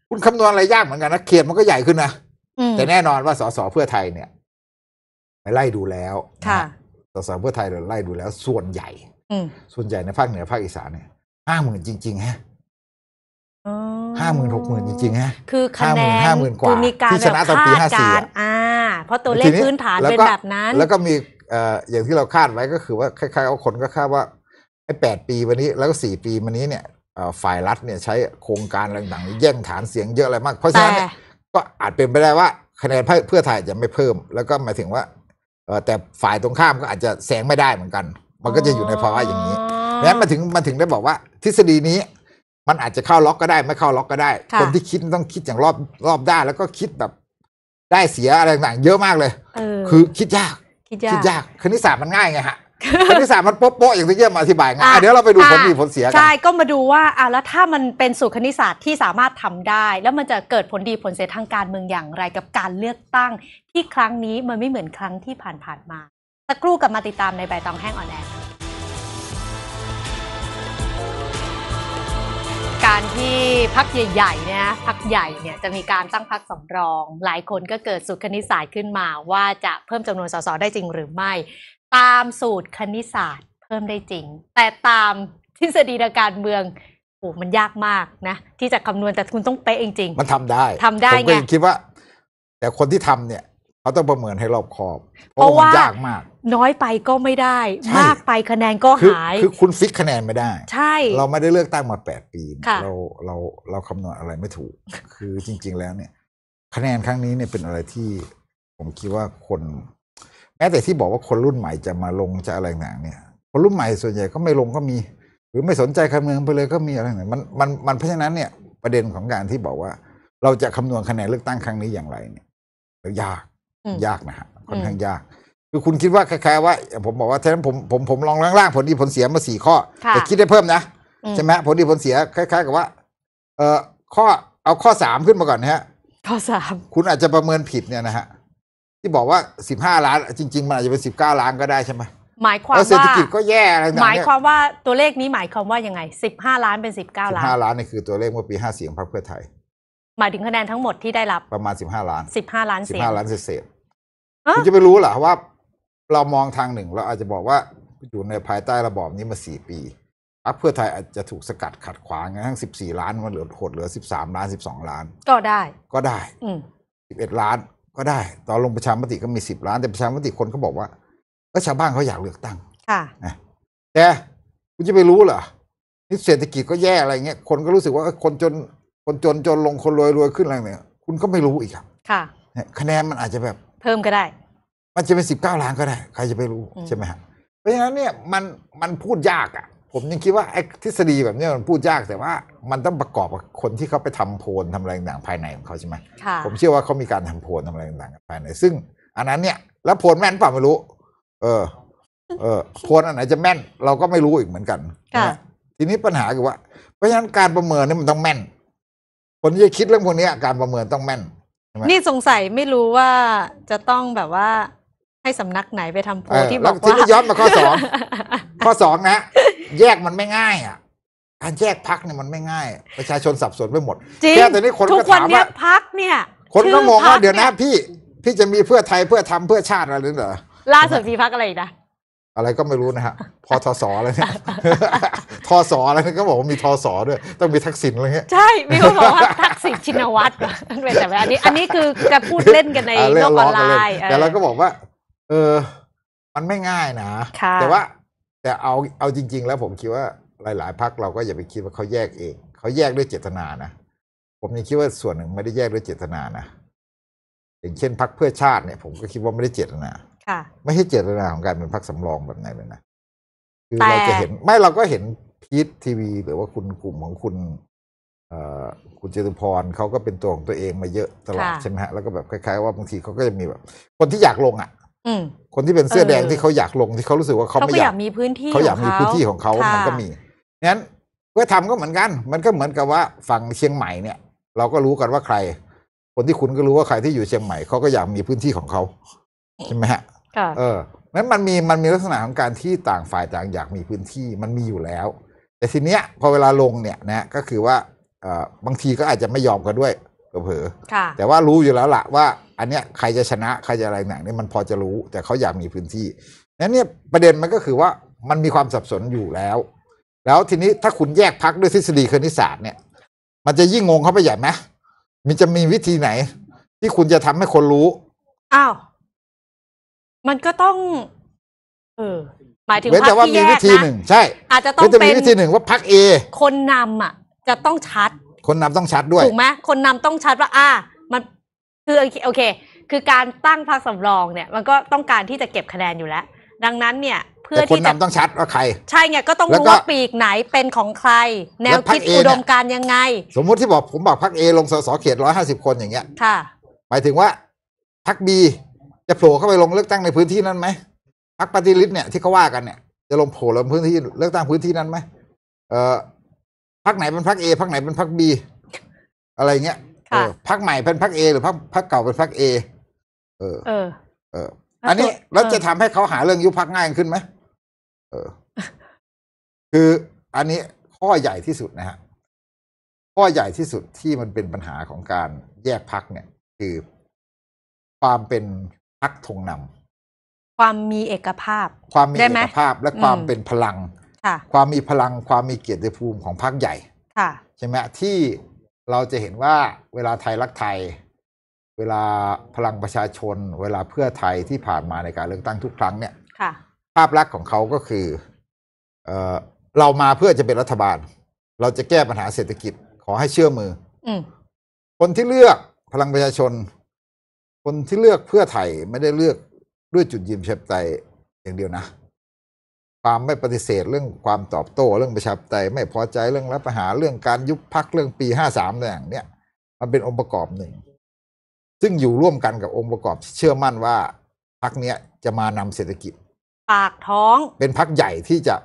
S4: คุณคำนวณอะไรยากเหมือนกันนะเขตมันก็ใหญ่ขึ้นนะแต่แน่นอนว่าสสเพื่อไทยเนี่ย ไปไล่ดูแล้ว ค่ะสสเพื่อไทยเราไล่ดูแล้ว ส่วนใหญ่ ส่วนใหญ่ในภาคเหนือภาคอีสานเนี่ยห้าหมื่นจริง ๆฮะห้าหมื่นหกหมื่นจริงๆฮะ คือคะแนนห้าหมื่นกว่าที่ชนะตอนปีห้าสี่อ่า
S6: เพราะตัวเลขพื้นฐานเป็นแบบนั้น แล้วก็มี
S4: อย่างที่เราคาดไว้ก็คือว่าคล้าย ๆ เอาคนก็คาดว่าไอ้แปดปีวันนี้แล้วก็สี่ปีวันนี้เนี่ยฝ่ายรัฐเนี่ยใช้โครงการต่างๆแย่งฐานเสียงเยอะอะไรมาก เพราะฉะนั้นก็อาจเป็นไปได้ว่า คะแนนเพื่อไทยจะไม่เพิ่ม แล้วก็หมายถึงว่าแต่ฝ่ายตรงข้ามก็อาจจะแซงไม่ได้เหมือนกัน มันก็จะอยู่ในภาวะอย่างนี้แล้วมาถึงมาถึงได้บอกว่า ทฤษฎีนี้ มันอาจจะเข้าล็อกก็ได้ ไม่เข้าล็อกก็ได้ คนที่คิดต้องคิดอย่างรอบรอบได้แล้วก็คิดแบบได้เสียอะไรต่างๆเยอะมากเลยคือคิดยากคิดยากคณิตศาสตร์มันง่ายไงฮะอันที่สามมันโป๊ะๆอย่างที่เยี่ยมอธิบายไงเดี๋ยวเราไปดูผลดีผลเสียกัน ใช่
S6: ก็มาดูว่า อ่ะแล้วถ้ามันเป็นสูตรคณิตศาสตร์ที่สามารถทำได้ แล้วมันจะเกิดผลดีผลเสียทางการเมืองอย่างไร กับการเลือกตั้งที่ครั้งนี้มันไม่เหมือนครั้งที่ผ่านๆมา สักครู่กลับมาติดตามในใบตองแห้งออนแอร์ การที่พักใหญ่ๆเนี่ย พักใหญ่เนี่ยจะมีการตั้งพักสำรอง หลายคนก็เกิดสุขนิสัยขึ้นมาว่าจะเพิ่มจำนวนสสได้จริงหรือไม่ตามสูตรคณิตศาสตร์เพิ่มได้จริงแต่ตามทฤษฎีาการเมืองโอ้ มันยากมากนะ ที่จะคำนวณแต่คุณต้องเป๊ะจริงๆ มันท
S4: ำได้ทำได้ผมก็ยังคิดว่า แต่คนที่ทำเนี่ย เขาต้องประเมินให้รอบคอบเพราะว่ามันยากมาก
S6: น้อยไปก็ไม่ได้ มากไปคะแนนก็หาย คือ
S4: คุณฟิกคะแนนไม่ได้ ใช่ เราไม่ได้เลือกตั้งมาแปดปี เราเราเราคำนวณอะไรไม่ถูก คือจริง ๆ แล้วเนี่ย คะแนนครั้งนี้เนี่ยเป็นอะไรที่ผมคิดว่าคนแม้แต่ที่บอกว่าคนรุ่นใหม่จะมาลงจะอะไรหนางเนี่ยคนรุ่นใหม่ส่วนใหญ่ก็ไม่ลงก็มี หรือไม่สนใจการเมืองไปเลยก็มีอะไรหนังมันมันมันเพราะฉะนั้นเนี่ยประเด็นของการที่บอกว่าเราจะคำนวณคะแนนเลือกตั้งครั้งนี้อย่างไรเนี่ยยากยากนะฮะค่อนข้างยาก คือคุณคิดว่าคล้ายๆว่าผมบอกว่าทนผมผมผมลองล่างๆผลดีผลเสียมาสี่ข้อแต่คิดได้เพิ่มนะใช่ไหมผลดีผลเสียคล้าย ๆ กับว่าเอ่อข้อเอาข้อสามขึ้นมาก่อนนะฮะข้อสามคุณอาจจะประเมินผิดเนี่ยนะฮะที่บอกว่า 15 ล้าน จริงๆ มันอาจจะเป็น 19 ล้านก็ได้ใช่ไหม
S6: หมายความว่าเศรษฐกิจก็
S4: แย่อะไรหมายความ
S6: ว่าตัวเลขนี้หมายความว่ายังไง 15ล้านเป็น19ล้าน15 ล
S4: ้านนี่คือตัวเลขเมื่อปี50ของพรรคเพื่อไทย
S6: หมายถึงคะแนนทั้งหมดที่ได้รับ
S4: ประมาณ 15 ล้าน
S6: 15 ล้านเศษ15 ล้าน
S4: เศษคุณจะไปรู้เหรอว่า เรามองทางหนึ่งเราอาจจะบอกว่าอยู่ในภายใต้ระบอบนี้มา4ปีพรรคเพื่อไทยอาจจะถูกสกัดขัดขวางทั้ง14ล้านมันเหลือหดเหลือ13ล้าน12ล้าน ก็ได้ก็ได้11ล้านก็ได้ตอนลงประชามติก็มีสิบล้าน แต่ประชามติคนเขาบอกว่าก็ชาวบ้านเขาอยากเลือกตั้ง ค่ะนะแต่คุณจะไปรู้เหรอนี่เศรษฐกิจก็แย่อะไรเงี้ยคนก็รู้สึกว่าคนจนคนจนจนลงคนรวยรวยขึ้นอะไรเนี่ยคุณก็ไม่รู้อีกครับค่ะคะแนนมันอาจจะแบบ เพิ่มก็ได้ มันจะเป็นสิบเก้าล้านก็ได้ใครจะไปรู้ใช่ไหมฮะเพราะฉะนั้นเนี่ยมันมันพูดยากอ่ะผมยังคิดว่าไอ้ทฤษฎีแบบนี้มันพูดยากแต่ว่ามันต้องประกอบกับคนที่เขาไปทำโพลทำอะไรต่างภายในของเขาใช่ไหมผมเชื่อว่าเขามีการทำโพลทำอะไรต่างภายในซึ่ง อันนั้นเนี่ย แล้วโพลแม่นป่าไม่รู้ เออ เออโพลอันไหนจะแม่นเราก็ไม่รู้อีกเหมือนกันะทีนี้ปัญหาคือว่า เพราะฉะนั้นการประเมินนี่มันต้องแม่นคนที่จะคิดเรื่องพวกนี้การประเมินต้องแม่นนี่
S6: สงสัยไม่รู้ว่าจะต้องแบบว่าให้สำนักไหนไปทำโพลที่บอกว่าทีน้ย้อนมาข้อ
S4: สองข้อสองนะแยกมันไม่ง่ายอ่ะ การแยกพักเนี่ยมันไม่ง่าย ประชาชนสับสนไปหมดแค่แต่นี้คนก็ถามว่าพักเนี่ย คนก็มองว่าเดี๋ยวนะพี่พี่จะมีเพื่อไทยเพื่อทำเพื่อชาติอะไรหรือเหรอ
S6: ล่าสุดมีพักอะไรนะ
S4: อะไรก็ไม่รู้นะฮะพอทศอะไรเนี่ยทศอะไรเนี่ยก็บอกว่ามีทศด้วย ต้องมีทักษิณอะไรเงี้ย
S6: ใช่มีคนบอกว่าทักษิณชินวัตรแต่อันนี้ อันนี้คือการพูดเล่นกันในโลกออนไลน์แต่เราก็
S4: บอกว่า เออมันไม่ง่ายนะแต่ว่าแต่เอาเอาจริงๆ แล้วผมคิดว่าหลาย ๆ พักเราก็อย่าไปคิดว่าเขาแยกเอง เขาแยกด้วยเจตนานะผมยังคิดว่าส่วนหนึ่งไม่ได้แยกด้วยเจตนานะอย่างเช่นพักเพื่อชาติเนี่ย ผมก็คิดว่าไม่ได้เจตนาค่ะ ไม่ใช่เจตนาของการเป็นพักสำรองแบบไหนเลยนะคือเราจะเห็นไม่เราก็เห็นพีททีวีหรือว่าคุณกลุ่มของคุณคุณเจตุพรเขาก็เป็นตัวของตัวเองมาเยอะตลอดใช่ไหมฮะแล้วก็แบบคล้าย ๆ ว่าบางทีเขาก็จะมีแบบ คนที่อยากลงอ่ะคนที่เป็นเสื้อแดงที่เขาอยากลงที่เขารู้สึกว่าเขาไม่อยากม
S6: ีพื้นที่ เขาอยากมีพื้นที่ของเขา มันก็มี
S4: งั้นเพื่อทำก็เหมือนกัน มันก็เหมือนกับว่าฝั่งเชียงใหม่เนี่ยเราก็รู้กันว่าใคร คนที่คุณก็รู้ว่าใครที่อยู่เชียงใหม่เขาก็อยากมีพื้นที่ของเขาใช่ไหมฮะเออนั้นมันมีมันมีลักษณะของการที่ต่างฝ่ายต่างอยากมีพื้นที่มันมีอยู่แล้ว แต่ทีเนี้ย พอเวลาลงเนี่ยนะก็คือว่าบางทีก็อาจจะไม่ยอมกันด้วยเผลอแต่ว่ารู้อยู่แล้วละว่าอันเนี้ยใครจะชนะใครจะอะไรหนังเนี่ยมันพอจะรู้ แต่เขาอยากมีพื้นที่นั้นเนี่ยประเด็นมันก็คือว่ามันมีความสับสนอยู่แล้ว แล้วทีนี้ถ้าคุณแยกพักด้วยทฤษฎีคณิตศาสตร์เนี่ย มันจะยิ่งงงเข้าไปใหญ่ไหมมันจะมีวิธีไหน ที่คุณจะทำให้คนรู้อ้าว
S6: มันก็ต้องเออหมายถึงพ่รคที่แยกนะใ
S4: ช่อาจจะต้องเป็นวิธีหนึ่งว่าพักเอ
S6: คนนำอ่ะจะต้องชัด
S4: คนนำต้องชัดด้วยถูกไหม
S6: คนนำต้องชัดว่าอ่าคือโอเค คือการตั้งพรรคสำรองเนี่ยมันก็ต้องการที่จะเก็บคะแนนอยู่แล้ว ดังนั้นเนี่ยเพื่อที่
S4: จะต้องชัดว่าใคร
S6: ใช่ไงก็ต้องรู้ว่าปีกไหนเป็นของใคร แนวคิดอุดมการยังไง
S4: สมมุติที่บอกผมบอกพรรคเอลงสสเขตร้อยห้าสิบคนอย่างเงี้ยค่ะ หมายถึงว่าพรรคบีจะโผล่เข้าไปลงเลือกตั้งในพื้นที่นั้นไหมพรรคปฏิริษเนี่ยที่เขาว่ากันเนี่ยจะลงโผล่ลงพื้นที่เลือกตั้งพื้นที่นั้นไหมเอ่อพรรคไหนเป็นพรรคเอพรรคไหนเป็นพรรคบีอะไรเงี้ยพักใหม่เป็นพักเอหรือพักพักเก่าเป็นพักเอเออเออ เออ อันนี้แล้วจะทำให้เขาหาเรื่องยุบพักง่ายขึ้นไหมเออ คืออันนี้ข้อใหญ่ที่สุดนะฮะ ข้อใหญ่ที่สุดที่มันเป็นปัญหาของการแยกพักเนี่ย คือ ความเป็นพักธงน
S6: ำ ความมีเอกภาพ
S4: ความมีเอกภาพและความเป็นพลัง ค่ะ ความมีพลังความมีเกียรติภูมิของพักใหญ่ ค่ะ ใช่ไหมที่เราจะเห็นว่าเวลาไทยรักไทย เวลาพลังประชาชน เวลาเพื่อไทยที่ผ่านมาในการเลือกตั้งทุกครั้งเนี่ยภาพลักษณ์ของเขาก็คือเออเรามาเพื่อจะเป็นรัฐบาล เราจะแก้ปัญหาเศรษฐกิจขอให้เชื่อมืออคนที่เลือกพลังประชาชน คนที่เลือกเพื่อไทยไม่ได้เลือกด้วยจุดยืนเฉยใจอย่างเดียวนะความไม่ปฏิเสธเรื่องความตอบโต้เรื่องประชาธิปไตยไม่พอใจเรื่องรัฐประหารเรื่องการยุบพักเรื่องปีห้าสามต่างเนี่ย มันเป็นองค์ประกอบหนึ่ง ซึ่งอยู่ร่วมกันกับองค์ประกอบเชื่อมั่นว่าพักเนี้ยจะมานำเศรษฐกิจ
S6: ปากท้อง
S4: เป็นพักใหญ่ที่จะ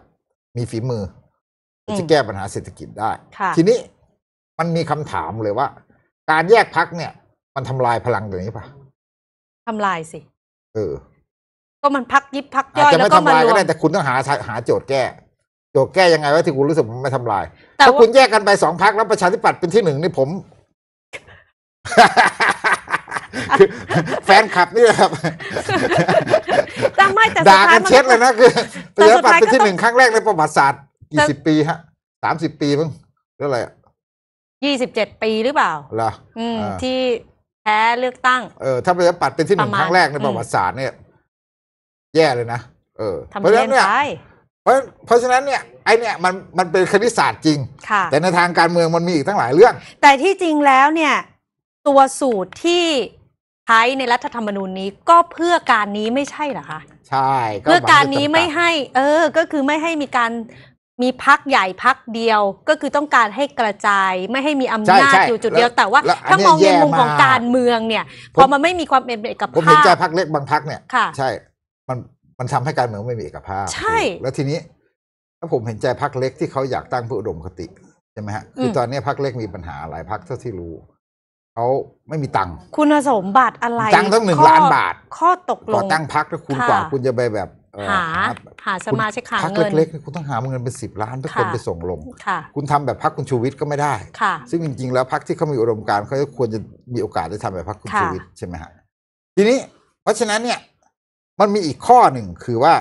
S4: มีฝีมือจะแก้ปัญหาเศรษฐกิจได้ ทีนี้มันมีคำถามเลยว่า การแยกพักเนี่ย มันทำลายพลังตรงนี้ปะทำลายสิ เออ
S6: ก็มันพักยิบพักย่จอยะแล้ไม่วก็ทำลายก็ได้แต
S4: ่คุณต้องหาหาโจทย์แก้ โจทย์แก้ยังไงว่าที่คุณรู้สึกมันไม่ทำลายถ้าคุณแยกกันไปสองพักแล้วประชาธิปัตย์เป็นที่หนึ่งนี่ผม แฟนคลับนี่แบครับแต่ไม่แต่ด่ากันเช็ดเลยนะคือประชาธิปัตย์เป็นที่หนึ่งครั้งแรกในประวัติศาสตร์กี่สิบปีฮะสามสิบปีมั้งเรื่องอะไร
S6: ยี่สิบเจ็ดปีหรือเปล่า
S4: เหรอที
S6: ่แพ้เลือกตั้ง
S4: เออถ้าประชาธิปัตย์เป็นที่หนึ่งครั้งแรกในประวัติศาสตร์เนี่ยแย่เลยนะเออเพราะฉะนั้นเนี่ยเพราะเพราะฉะนั้นเนี่ยไอเนี่ยมันมันเป็นคณิตศาสตร์จริง แต่ในทางการเมืองมันมีอีกทั้งหลายเรื่อง แต่ที่จริงแล้วเนี่ย
S6: ตัวสูตรที่ใช้ในรัฐธรรมนูญนี้ก็เพื่อการนี้ไม่ใช่เหรอคะ
S4: ใช่ เพื่อการนี้
S6: ไม่ให้ เออ ก็คือไม่ให้มีการมีพักใหญ่พักเดียว ก็คือต้องการให้กระจายไม่ให้มีอำนาจอยู่จุดเดียวแต่ว่าถ้ามองในมุมของการเมืองเนี่ยพอมันไม่มีความเป็นเอกภาพผมเห็นใจพัก
S4: เล็กบางพักเนี่ยใช่มันทำให้การเมืองไม่มีเอกภาพใช่แล้วทีนี้ถ้าผมเห็นใจพักเล็กที่เขาอยากตั้งผู้อุดมคติใช่ไหมฮะคือตอนนี้พักเล็กมีปัญหาหลายพักเท่าที่รู้เขาไม่มีตังค์
S6: คุณสมบัติอะไรตังค์ต้องหนึ่งล้านบาท ข้อตกลงตั้ง
S4: พักถ้าคุณกว่าคุณจะไปแบบหา
S6: หาสมาชิกหาเงินพักเล็ก
S4: ๆคุณต้องหาเงินเป็นสิบล้านเพื่อคนไปส่งลงคุณทำแบบพักคุณชูวิทย์ก็ไม่ได้ซึ่งจริงๆแล้วพักที่เขามีอุดมการณ์เขาควรจะมีโอกาสได้ทำแบบพักคุณชูวิทย์ใช่ไหมฮะทีนี้ เพราะฉะนั้นเนี่ยมันมีอีกข้อหนึ่งคือว่า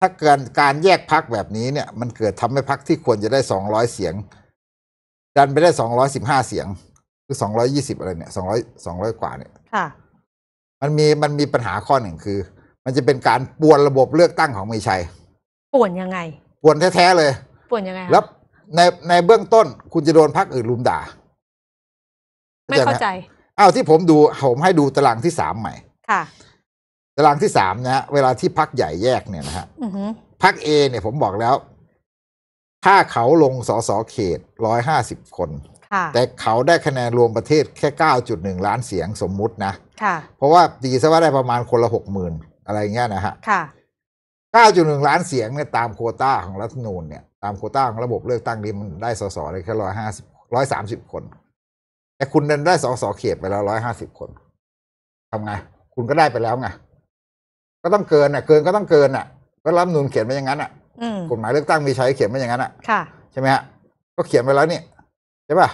S4: ถ้าเกินการแยกพักแบบนี้เนี่ย มันเกิดทำให้พักที่ควรจะได้สองร้อยเสียงดันไปได้สองร้อยสิบห้าเสียง คือสองร้อยี่สิบอะไรเนี่ยสองร้อยสองร้อยกว่าเนี่ยค่ะ มันมีมันมีปัญหาข้อหนึ่งคือ มันจะเป็นการป่วนระบบเลือกตั้งของมีชัยป่วนยังไงป่วนแท้ ๆ เลยป่วนยังไง แล้วในในเบื้องต้นคุณจะโดนพักอื่นลุมด่า ไม่เข้าใจอ้าวที่ผมดูผมให้ดูตารางที่สามใหม่ ค่ะตารางที่สามนะฮะเวลาที่พักใหญ่แยกเนี่ยนะฮะพักเอเนี่ยผมบอกแล้ว ถ้าเขาลงสสเขตร้อยห้าสิบคนแต่เขาได้คะแนนรวมประเทศแค่เก้าจุดหนึ่งล้านเสียงสมมุตินะเพราะว่าดีซะว่าได้ประมาณคนละหกหมื่นอะไรเงี้ยนะฮะเก้าจุดหนึ่งล้านเสียงเนี่ยตามโคต้าของรัฐนูนเนี่ยตามโคต้าของระบบเลือกตั้งนี้มันได้สสได้แค่ร้อยห้าสิบร้อยสามสิบคน แต่คุณนั้นได้สสเขตไปแล้วร้อยห้าสิบคนทำไงคุณก็ได้ไปแล้วไงก็ต้องเกินอ่ะเกินก็ต้องเกินอ่ะก็รับนูนเขียนไปอย่างนั้นอ่ะกฎหมายเลือกตั้งมีใช้เขียนไปอย่างนั้นอ่ะใช่ไหมฮะก็เขียนไปแล้วนี่ใช่ป่ะ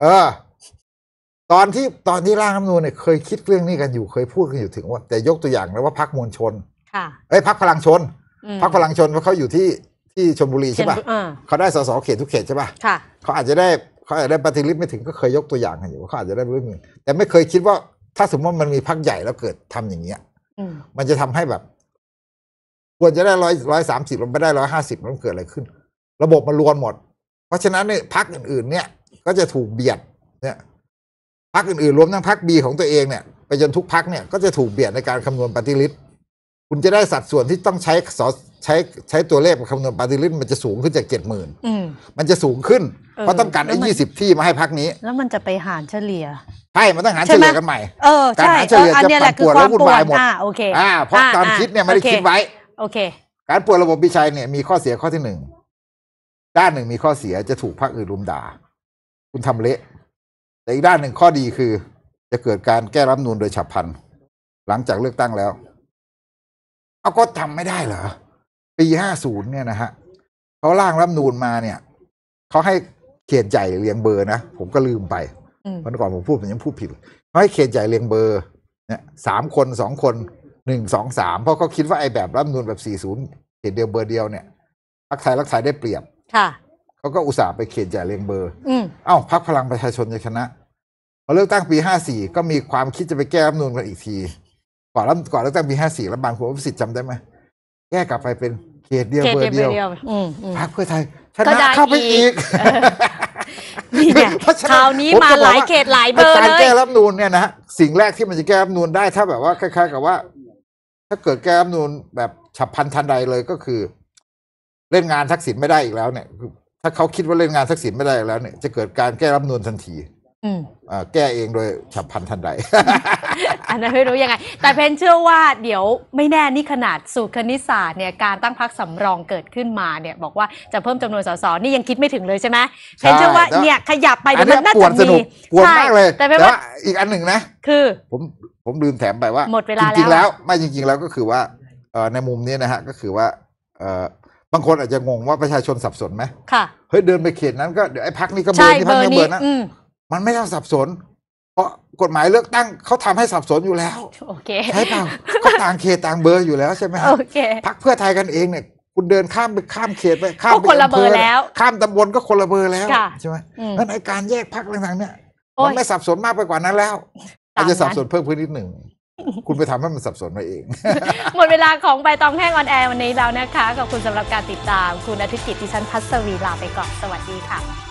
S4: เออ ตอนที่ตอนที่ร่างรัฐนูนเนี่ยเคยคิดเรื่องนี้กันอยู่ เคยพูดกันอยู่ถึงว่าแต่ยกตัวอย่างแล้วว่าพักมวลชน ค่ะเอ้ยพักพลังชนพักพลังชนเพราะเขาอยู่ที่ที่ชลบุรีใช่ป่ะเขาได้สสเขตทุกเขตใช่ป่ะเขาอาจจะได้เขาอาจจะได้ปฏิริษีไม่ถึงก็เคยยกตัวอย่างกันอยู่ว่าเขาอาจจะได้เรื่องนแต่ไม่เคยคิดว่า ถ้าสมมติมันมีพักใหญ่แล้วเกิดทำอย่างเงี้ยมันจะทำให้แบบ ควรจะได้ร้อยร้อยสามสิบมันไม่ได้ร้อยห้าสิบมันเกิดอะไรขึ้น ระบบมันรวนหมด เพราะฉะนั้นเนี่ยพักอื่นๆ เนี่ยก็จะถูกเบียด เนี่ย พักอื่น ๆ รวมทั้งพักบีของตัวเองเนี่ยไปจนทุกพักเนี่ย ก็จะถูกเบียดในการคำนวณปฏิริษีคุณจะได้สัดส่วนที่ต้องใช้สใช้ใช้ตัวเลขมาคำนวณปาร์ตี้ลิสต์มันจะสูงขึ้นจากเจ็ดหมื่นมันจะสูงขึ้น เพราะต้องการไอ้ยี่สิบที่มาให้พักนี้
S6: แล้วมันจะไปหารเฉลี่ย
S4: ใช่มันต้องหารเฉลี่ยกันใหม่การหารเฉลี่ยจะป่วดแล้ววุ่นวายหมดอ่าเพราะตอนคิดเนี่ยไม่ได้คิดไว้ โอเคการป่วดระบบพิชัยเนี่ยมีข้อเสียข้อที่หนึ่งด้านหนึ่งมีข้อเสียจะถูกพรรคอื่นรุมด่าคุณทำเละ แต่อีกด้านหนึ่งข้อดีคือ จะเกิดการแก้รับนูนโดยฉับพลัน หลังจากเลือกตั้งแล้วเอาก็ทำไม่ได้เหรอปีห้าศูนย์เนี่ยนะฮะเขาร่างรัฐนูนมาเนี่ยเขาให้เขียนใหญ่เรียงเบอร์นะผมก็ลืมไปวันก่อนผมพูดผมยังพูดผิดเขาให้เขียนใหญ่เรียงเบอร์ เนี่ยสามคนสองคนหนึ่งสองสามเพราะเขาคิดว่าไอ้แบบรัฐนูนแบบสี่ศูนย์เขียนเดียวเบอร์เดียวเนี่ยรักไทยรักไทยได้เปรียบค่ะเขาก็อุตส่าห์ไปเขียนใหญ่เรียงเบอร์อ้าวพักพลังประชาชนจะชนะพอเลือกตั้งปีห้าสี่ก็มีความคิดจะไปแก้รัฐนูนกันอีกที ก่อนรัฐก่อนเลือกตั้งปีห้าสี่รัฐบาลคุณวิสิทธิ์จำได้ไหมแก้กลับไปเป็นเขตเดียวเบอร์เดียวพักเพื่อไทยชนะเข้าไปอีกนี่เพราคราวนี้มาหลายเขตหลายเบอร์เลยการแก้รับนูนเนี่ยนะสิ่งแรกที่มันจะแก้รับนูนได้ถ้าแบบว่าคล้าย ๆ กับว่า ถ้าเกิดแก้รับนูนแบบฉับพลันทันใดเลยก็คือ เล่นงานทักษิณไม่ได้อีกแล้วเนี่ยถ้าเขาคิดว่าเล่นงานทักษิณไม่ได้อีกแล้วเนี่ยจะเกิดการแก้รับนูนทันทีอแก้เองโดยฉับพันทันใด
S6: อันนั้นไม่รู้ยังไง แต่เพนเชื่อว่าเดี๋ยวไม่แน่นี่ขนาดสูตรคณิตศาสตร์เนี่ยการตั้งพักสำรองเกิดขึ้นมาเนี่ย บอกว่าจะเพิ่มจำนวนสสนี่ยังคิดไม่ถึงเลยใช่ไหมเพนเชื่อว่าเนี่ยขยับไปเดี๋ยวมันน่าปวจะดสนุมีก
S4: ปวดใช่มากเลยแต่เพนว่าอีกอันหนึ่งนะคือผมผมลืมแถมไปว่าหมดเวลาจริงๆแล้วไม่จริงๆ แล้วก็คือว่าในมุมนี้นะฮะก็คือว่าบางคนอาจจะงงว่าประชาชนสับสนไหมค่ะเฮ้ยเดินไปเขตนั้น ก็เดี๋ยวไอ้พักนี้ก็เบอร์นี่พักรนี้เบอร์นั้นมันไม่ต้องสับสนเพราะกฎหมายเลือกตั้งเขาทำให้สับสนอยู่แล้ว
S6: โอเคใช่เปล่า
S4: เขาต่างเขตต่างเบอร์อยู่แล้วใช่ไหมครับโอเคพักเพื่อไทยกันเองเนี่ย คุณเดินข้ามไปข้ามเขตไปข้ามไปคนละเบอร์แล้วข้ามตำบลก็คนละเบอร์แล้วใช่ไหมนั้นไอการแยกพักต่างๆเนี่ยมันไม่สับสนมากไปกว่านั้นแล้วอาจจะสับสนเพิ่มขึ้นนิดหนึ่งคุณไปทำให้มันสับสนมาเอง
S6: หมดเวลาของใบตองแห้งออนแอร์วันนี้แล้วนะคะขอบคุณสำหรับการติดตาม คุณอ
S2: าทิตย์กิตดิฉันพัศวีลาไปก่อนสวัสดีค่ะ